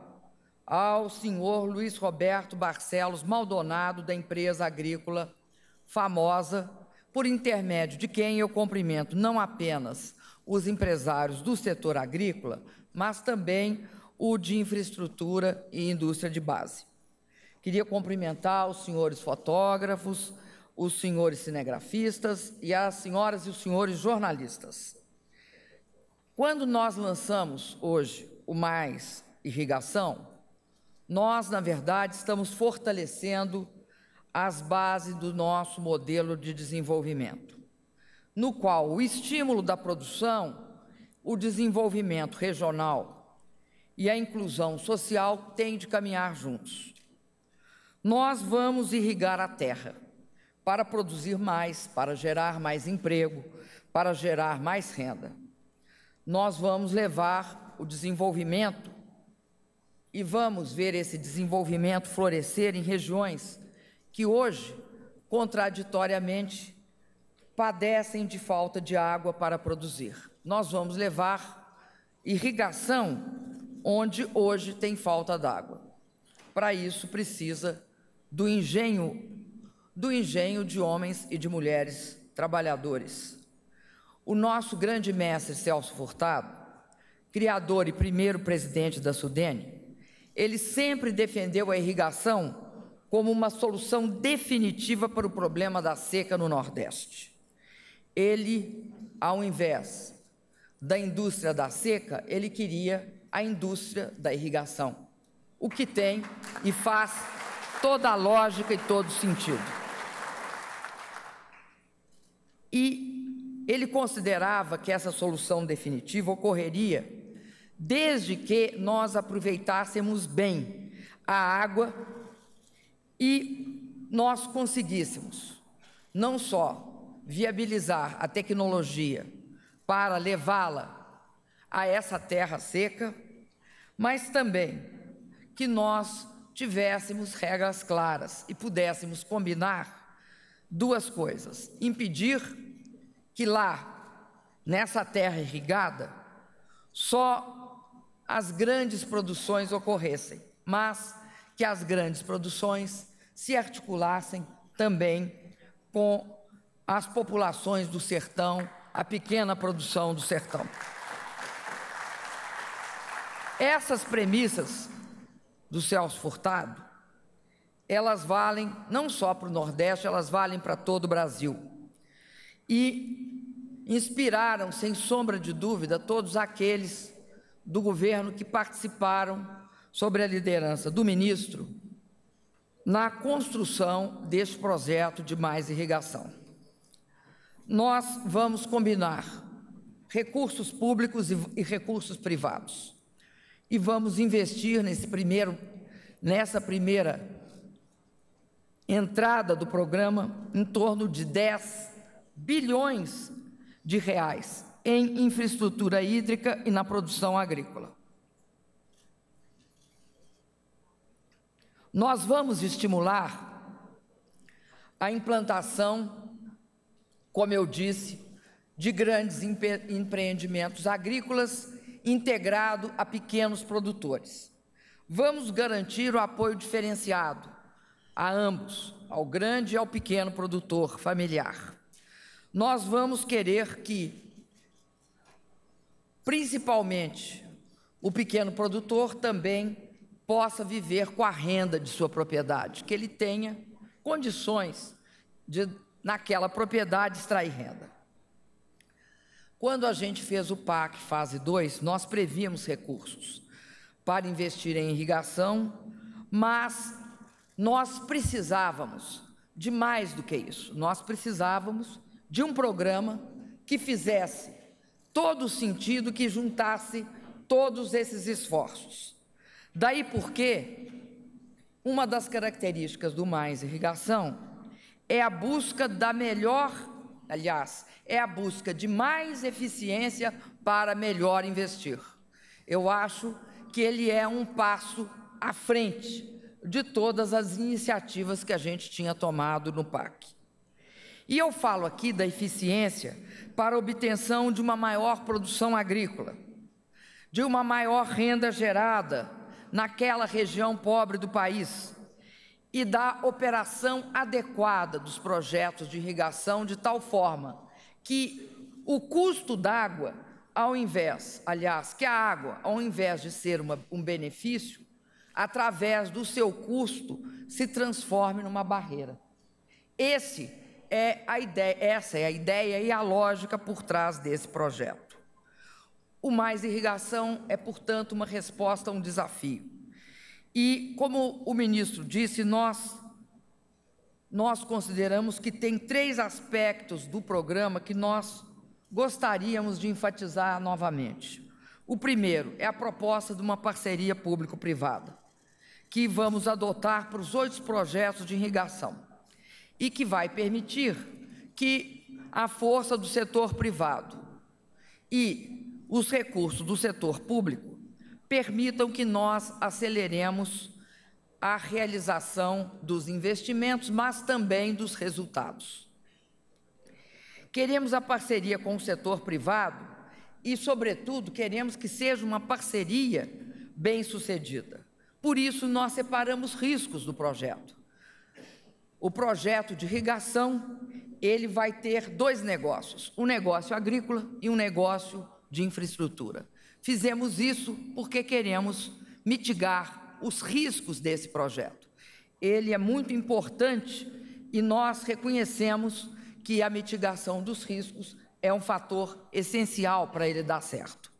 ao senhor Luiz Roberto Barcelos Maldonado, da empresa agrícola famosa, por intermédio de quem eu cumprimento não apenas os empresários do setor agrícola, mas também o de infraestrutura e indústria de base. Queria cumprimentar os senhores fotógrafos, os senhores cinegrafistas e as senhoras e os senhores jornalistas. Quando nós lançamos hoje o Mais Irrigação, nós, na verdade, estamos fortalecendo as bases do nosso modelo de desenvolvimento, no qual o estímulo da produção, o desenvolvimento regional e a inclusão social têm de caminhar juntos. Nós vamos irrigar a terra para produzir mais, para gerar mais emprego, para gerar mais renda nós vamos levar o desenvolvimento e vamos ver esse desenvolvimento florescer em regiões que hoje, contraditoriamente, padecem de falta de água para produzir. Nós vamos levar irrigação onde hoje tem falta d'água. Para isso precisa do engenho do engenho de homens e de mulheres trabalhadores. O nosso grande mestre Celso Furtado, criador e primeiro presidente da Sudene, ele sempre defendeu a irrigação como uma solução definitiva para o problema da seca no Nordeste. Ele, ao invés da indústria da seca, ele queria a indústria da irrigação, o que tem e faz toda a lógica e todo sentido. E ele considerava que essa solução definitiva ocorreria desde que nós aproveitássemos bem a água e nós conseguíssemos não só viabilizar a tecnologia para levá-la a essa terra seca, mas também que nós tivéssemos regras claras e pudéssemos combinar duas coisas: impedir que lá, nessa terra irrigada, só as grandes produções ocorressem, mas que as grandes produções se articulassem também com as populações do sertão, a pequena produção do sertão. Essas premissas do Celso Furtado, elas valem não só para o Nordeste, elas valem para todo o Brasil e inspiraram, sem sombra de dúvida, todos aqueles do governo que participaram sobre a liderança do ministro na construção deste projeto de mais irrigação. Nós vamos combinar recursos públicos e, recursos privados e vamos investir nesse primeiro, nessa primeira entrada do programa em torno de 10 bilhões de reais em infraestrutura hídrica e na produção agrícola. Nós vamos estimular a implantação, como eu disse, de grandes empreendimentos agrícolas integrado a pequenos produtores. Vamos garantir o apoio diferenciado a ambos, ao grande e ao pequeno produtor familiar nós vamos querer que, principalmente, o pequeno produtor também possa viver com a renda de sua propriedade, que ele tenha condições de, naquela propriedade, extrair renda. Quando a gente fez o PAC fase 2, nós prevíamos recursos para investir em irrigação, mas nós precisávamos de mais do que isso. Nós precisávamos de um programa que fizesse todo o sentido, que juntasse todos esses esforços. Daí porque uma das características do Mais Irrigação é a busca da melhor, aliás, é a busca de mais eficiência para melhor investir. Eu acho que ele é um passo à frente de todas as iniciativas que a gente tinha tomado no PAC. E eu falo aqui da eficiência para obtenção de uma maior produção agrícola, de uma maior renda gerada naquela região pobre do país e da operação adequada dos projetos de irrigação de tal forma que o custo d'água, ao invés, aliás, que a água, ao invés de ser uma, um benefício, através do seu custo, se transforme numa barreira. Esse é a ideia, é essa é a ideia e a lógica por trás desse projeto. O Mais Irrigação é, portanto, uma resposta a um desafio. E, como o ministro disse, nós, nós consideramos que tem três aspectos do programa que nós gostaríamos de enfatizar novamente. O primeiro é a proposta de uma parceria público-privada, que vamos adotar para os oito projetos de irrigação e que vai permitir que a força do setor privado e os recursos do setor público permitam que nós aceleremos a realização dos investimentos, mas também dos resultados. Queremos a parceria com o setor privado e, sobretudo, queremos que seja uma parceria bem-sucedida. Por isso, nós separamos riscos do projeto o projeto de irrigação, ele vai ter dois negócios, um negócio agrícola e um negócio de infraestrutura. Fizemos isso porque queremos mitigar os riscos desse projeto. Ele é muito importante e nós reconhecemos que a mitigação dos riscos é um fator essencial para ele dar certo.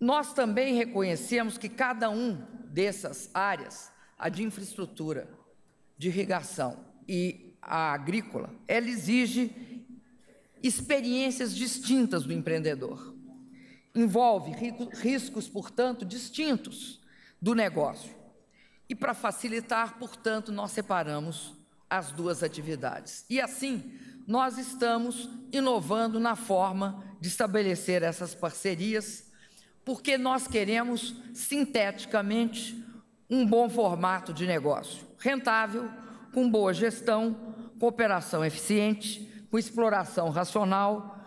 Nós também reconhecemos que cada um dessas áreas, a de infraestrutura, de irrigação e a agrícola, ela exige experiências distintas do empreendedor. Envolve riscos, portanto, distintos do negócio. E para facilitar, portanto, nós separamos as duas atividades. E assim, nós estamos inovando na forma de estabelecer essas parcerias, porque nós queremos sinteticamente um bom formato de negócio rentável, com boa gestão, com operação eficiente, com exploração racional,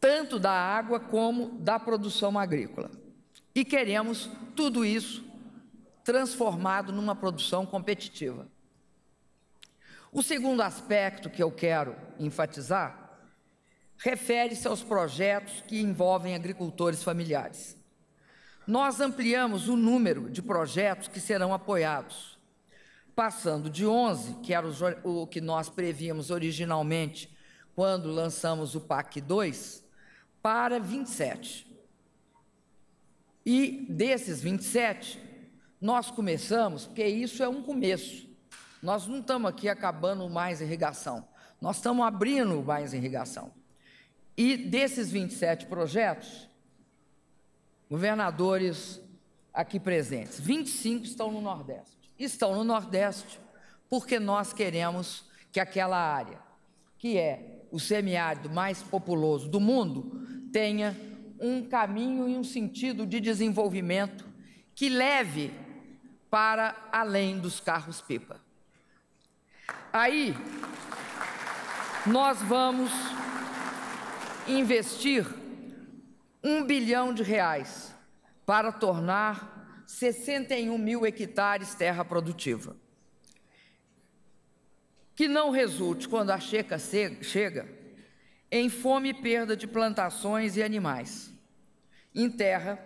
tanto da água como da produção agrícola. E queremos tudo isso transformado numa produção competitiva. O segundo aspecto que eu quero enfatizar refere-se aos projetos que envolvem agricultores familiares. Nós ampliamos o número de projetos que serão apoiados passando de 11, que era o que nós prevíamos originalmente quando lançamos o PAC 2, para 27. E desses 27, nós começamos, porque isso é um começo. Nós não estamos aqui acabando mais irrigação, nós estamos abrindo mais irrigação. E desses 27 projetos, governadores aqui presentes, 25 estão no Nordeste estão no Nordeste, porque nós queremos que aquela área, que é o semiárido mais populoso do mundo, tenha um caminho e um sentido de desenvolvimento que leve para além dos carros-pipa. Aí, nós vamos investir um bilhão de reais para tornar 61 mil hectares terra produtiva. Que não resulte, quando a checa chega, em fome e perda de plantações e animais, em terra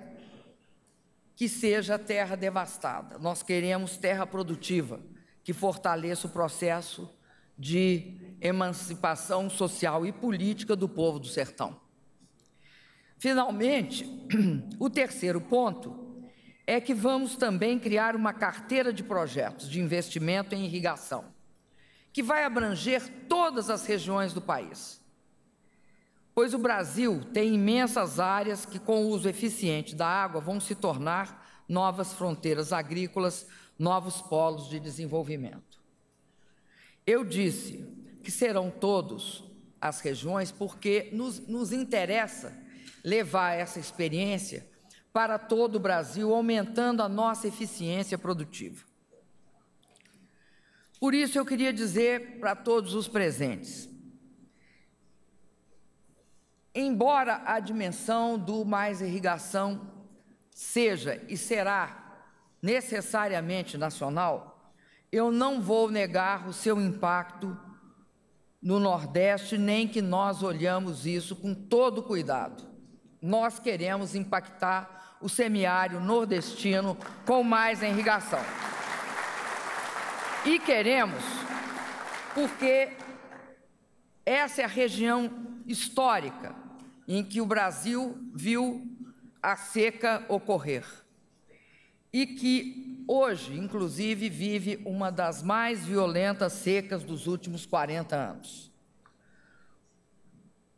que seja terra devastada. Nós queremos terra produtiva, que fortaleça o processo de emancipação social e política do povo do sertão. Finalmente, [CLEARS THROAT] o terceiro ponto é que vamos também criar uma carteira de projetos de investimento em irrigação, que vai abranger todas as regiões do país. Pois o Brasil tem imensas áreas que, com o uso eficiente da água, vão se tornar novas fronteiras agrícolas, novos polos de desenvolvimento. Eu disse que serão todos as regiões, porque nos, nos interessa levar essa experiência para todo o Brasil, aumentando a nossa eficiência produtiva. Por isso eu queria dizer para todos os presentes: embora a dimensão do mais irrigação seja e será necessariamente nacional, eu não vou negar o seu impacto no Nordeste, nem que nós olhamos isso com todo cuidado. Nós queremos impactar o semiário nordestino com mais irrigação. E queremos, porque essa é a região histórica em que o Brasil viu a seca ocorrer e que hoje, inclusive, vive uma das mais violentas secas dos últimos 40 anos.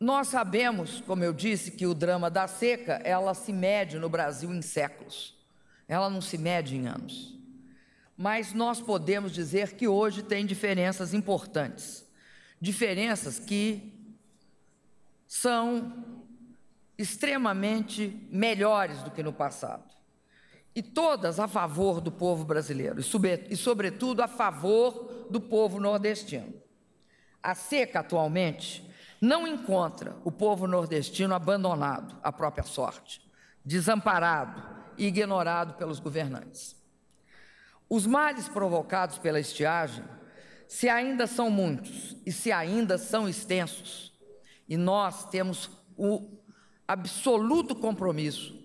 Nós sabemos, como eu disse, que o drama da seca, ela se mede no Brasil em séculos. Ela não se mede em anos. Mas nós podemos dizer que hoje tem diferenças importantes. Diferenças que são extremamente melhores do que no passado. E todas a favor do povo brasileiro, e sobretudo a favor do povo nordestino. A seca atualmente não encontra o povo nordestino abandonado à própria sorte, desamparado e ignorado pelos governantes. Os males provocados pela estiagem, se ainda são muitos e se ainda são extensos, e nós temos o absoluto compromisso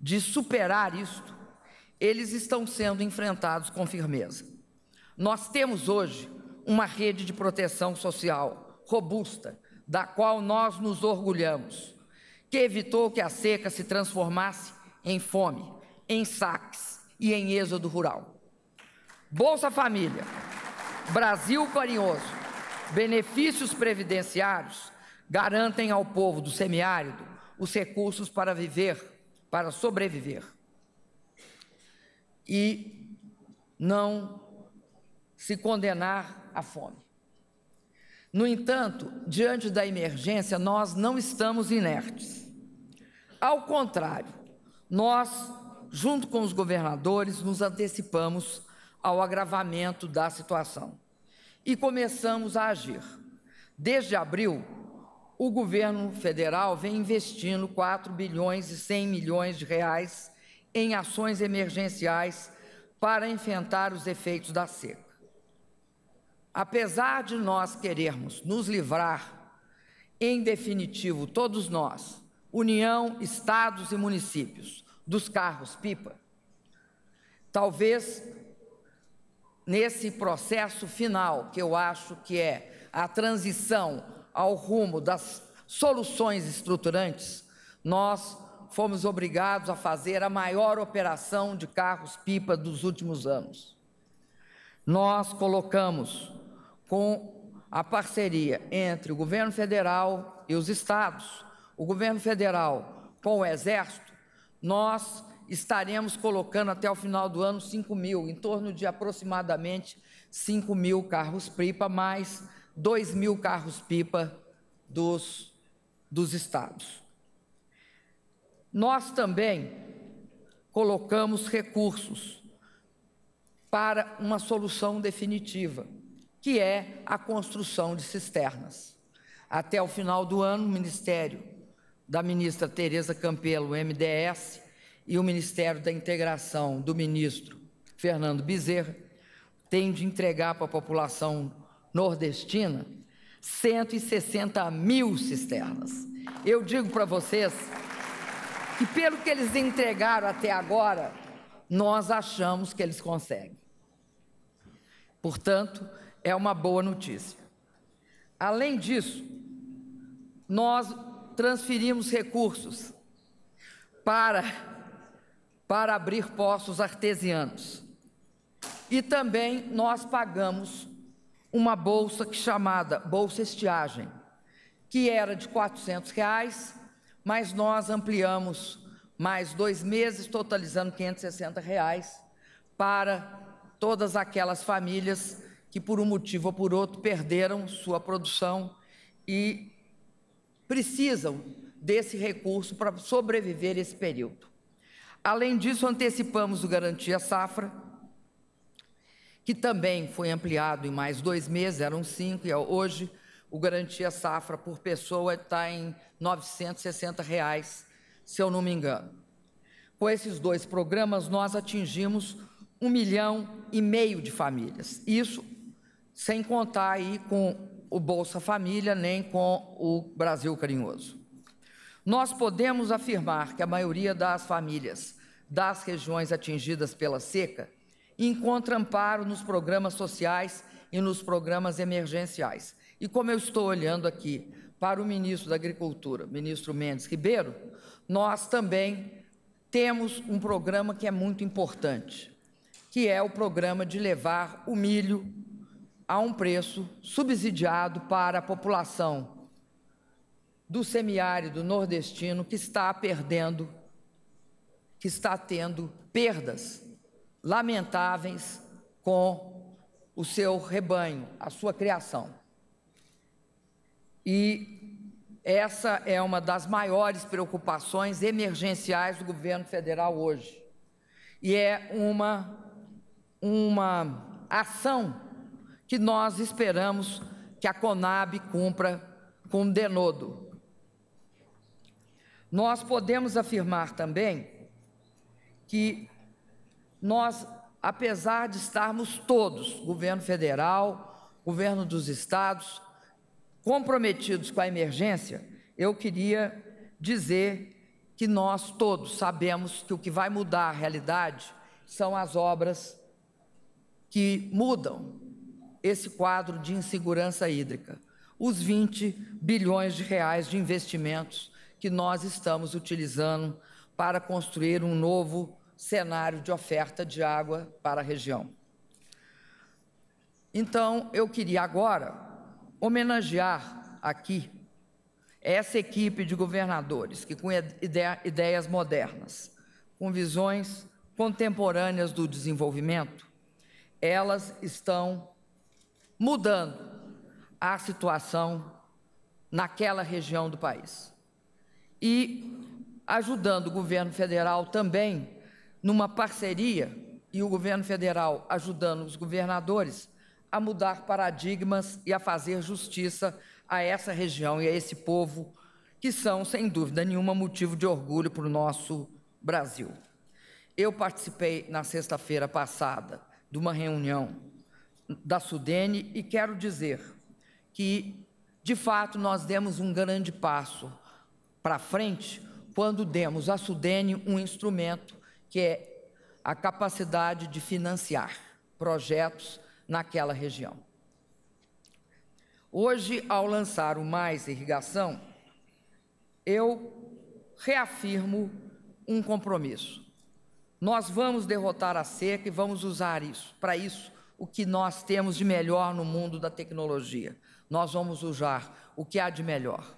de superar isto, eles estão sendo enfrentados com firmeza. Nós temos hoje uma rede de proteção social robusta da qual nós nos orgulhamos, que evitou que a seca se transformasse em fome, em saques e em êxodo rural. Bolsa Família, Brasil Carinhoso, benefícios previdenciários garantem ao povo do semiárido os recursos para viver, para sobreviver. E não se condenar à fome. No entanto, diante da emergência, nós não estamos inertes. Ao contrário, nós, junto com os governadores, nos antecipamos ao agravamento da situação e começamos a agir. Desde abril, o governo federal vem investindo 4 bilhões e 100 milhões de reais em ações emergenciais para enfrentar os efeitos da seca apesar de nós querermos nos livrar, em definitivo, todos nós, União, estados e municípios, dos carros-pipa, talvez nesse processo final, que eu acho que é a transição ao rumo das soluções estruturantes, nós fomos obrigados a fazer a maior operação de carros-pipa dos últimos anos. Nós colocamos com a parceria entre o governo federal e os estados, o governo federal com o Exército, nós estaremos colocando até o final do ano 5 mil, em torno de aproximadamente 5 mil carros-pipa, mais 2 mil carros-pipa dos, dos estados. Nós também colocamos recursos para uma solução definitiva que é a construção de cisternas. Até o final do ano, o Ministério da ministra Tereza Campelo, MDS, e o Ministério da Integração do ministro Fernando Bezerra têm de entregar para a população nordestina 160 mil cisternas. Eu digo para vocês que, pelo que eles entregaram até agora, nós achamos que eles conseguem. Portanto, é uma boa notícia. Além disso, nós transferimos recursos para, para abrir poços artesianos. E também nós pagamos uma bolsa que chamada Bolsa Estiagem, que era de R$ reais, mas nós ampliamos mais dois meses, totalizando R$ 560, reais, para todas aquelas famílias que por um motivo ou por outro perderam sua produção e precisam desse recurso para sobreviver esse período. Além disso, antecipamos o Garantia Safra, que também foi ampliado em mais dois meses, eram cinco, e é hoje o Garantia Safra por pessoa está em R$ 960,00, reais, se eu não me engano. Com esses dois programas, nós atingimos um milhão e meio de famílias. Isso sem contar aí com o Bolsa Família nem com o Brasil Carinhoso. Nós podemos afirmar que a maioria das famílias das regiões atingidas pela seca encontra amparo nos programas sociais e nos programas emergenciais. E como eu estou olhando aqui para o ministro da Agricultura, ministro Mendes Ribeiro, nós também temos um programa que é muito importante, que é o programa de levar o milho a um preço subsidiado para a população do semiárido nordestino que está perdendo, que está tendo perdas lamentáveis com o seu rebanho, a sua criação. E essa é uma das maiores preocupações emergenciais do governo federal hoje. E é uma, uma ação que nós esperamos que a Conab cumpra com denodo. Nós podemos afirmar também que nós, apesar de estarmos todos, governo federal, governo dos estados, comprometidos com a emergência, eu queria dizer que nós todos sabemos que o que vai mudar a realidade são as obras que mudam esse quadro de insegurança hídrica, os 20 bilhões de reais de investimentos que nós estamos utilizando para construir um novo cenário de oferta de água para a região. Então, eu queria agora homenagear aqui essa equipe de governadores que com ideias modernas, com visões contemporâneas do desenvolvimento, elas estão mudando a situação naquela região do país. E ajudando o governo federal também numa parceria, e o governo federal ajudando os governadores a mudar paradigmas e a fazer justiça a essa região e a esse povo, que são, sem dúvida nenhuma, motivo de orgulho para o nosso Brasil. Eu participei na sexta-feira passada de uma reunião da Sudene e quero dizer que, de fato, nós demos um grande passo para frente quando demos à Sudene um instrumento que é a capacidade de financiar projetos naquela região. Hoje, ao lançar o Mais Irrigação, eu reafirmo um compromisso. Nós vamos derrotar a seca e vamos usar isso, para isso, o que nós temos de melhor no mundo da tecnologia. Nós vamos usar o que há de melhor.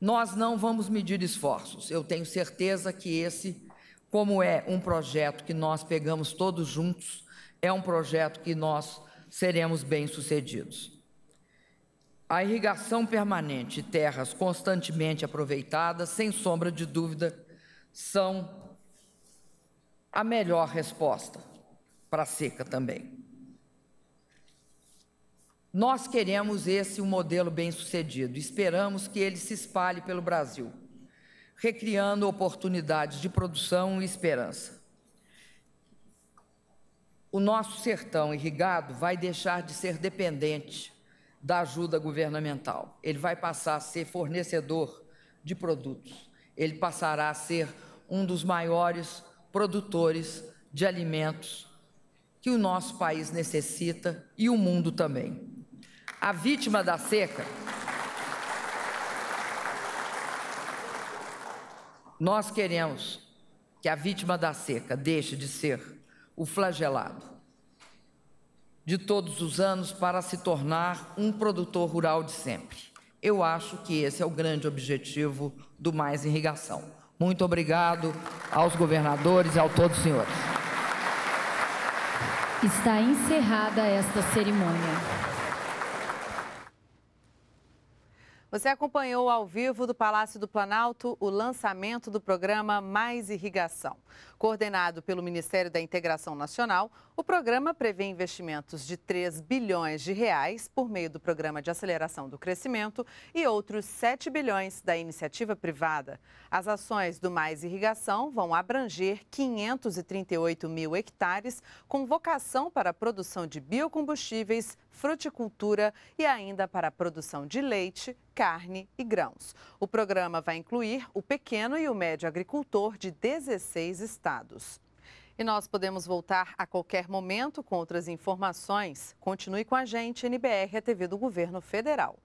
Nós não vamos medir esforços. Eu tenho certeza que esse, como é um projeto que nós pegamos todos juntos, é um projeto que nós seremos bem-sucedidos. A irrigação permanente e terras constantemente aproveitadas, sem sombra de dúvida, são a melhor resposta para a seca também. Nós queremos esse um modelo bem-sucedido. Esperamos que ele se espalhe pelo Brasil, recriando oportunidades de produção e esperança. O nosso sertão irrigado vai deixar de ser dependente da ajuda governamental. Ele vai passar a ser fornecedor de produtos. Ele passará a ser um dos maiores produtores de alimentos que o nosso país necessita e o mundo também. A vítima da seca. Nós queremos que a vítima da seca deixe de ser o flagelado de todos os anos para se tornar um produtor rural de sempre. Eu acho que esse é o grande objetivo do Mais Irrigação. Muito obrigado aos governadores e a todos os senhores. Está encerrada esta cerimônia. Você acompanhou ao vivo do Palácio do Planalto o lançamento do programa Mais Irrigação. Coordenado pelo Ministério da Integração Nacional, o programa prevê investimentos de 3 bilhões de reais por meio do Programa de Aceleração do Crescimento e outros 7 bilhões da iniciativa privada. As ações do Mais Irrigação vão abranger 538 mil hectares com vocação para a produção de biocombustíveis, fruticultura e ainda para a produção de leite, carne e grãos. O programa vai incluir o pequeno e o médio agricultor de 16 estados estados. E nós podemos voltar a qualquer momento com outras informações. Continue com a gente, NBR, a TV do Governo Federal.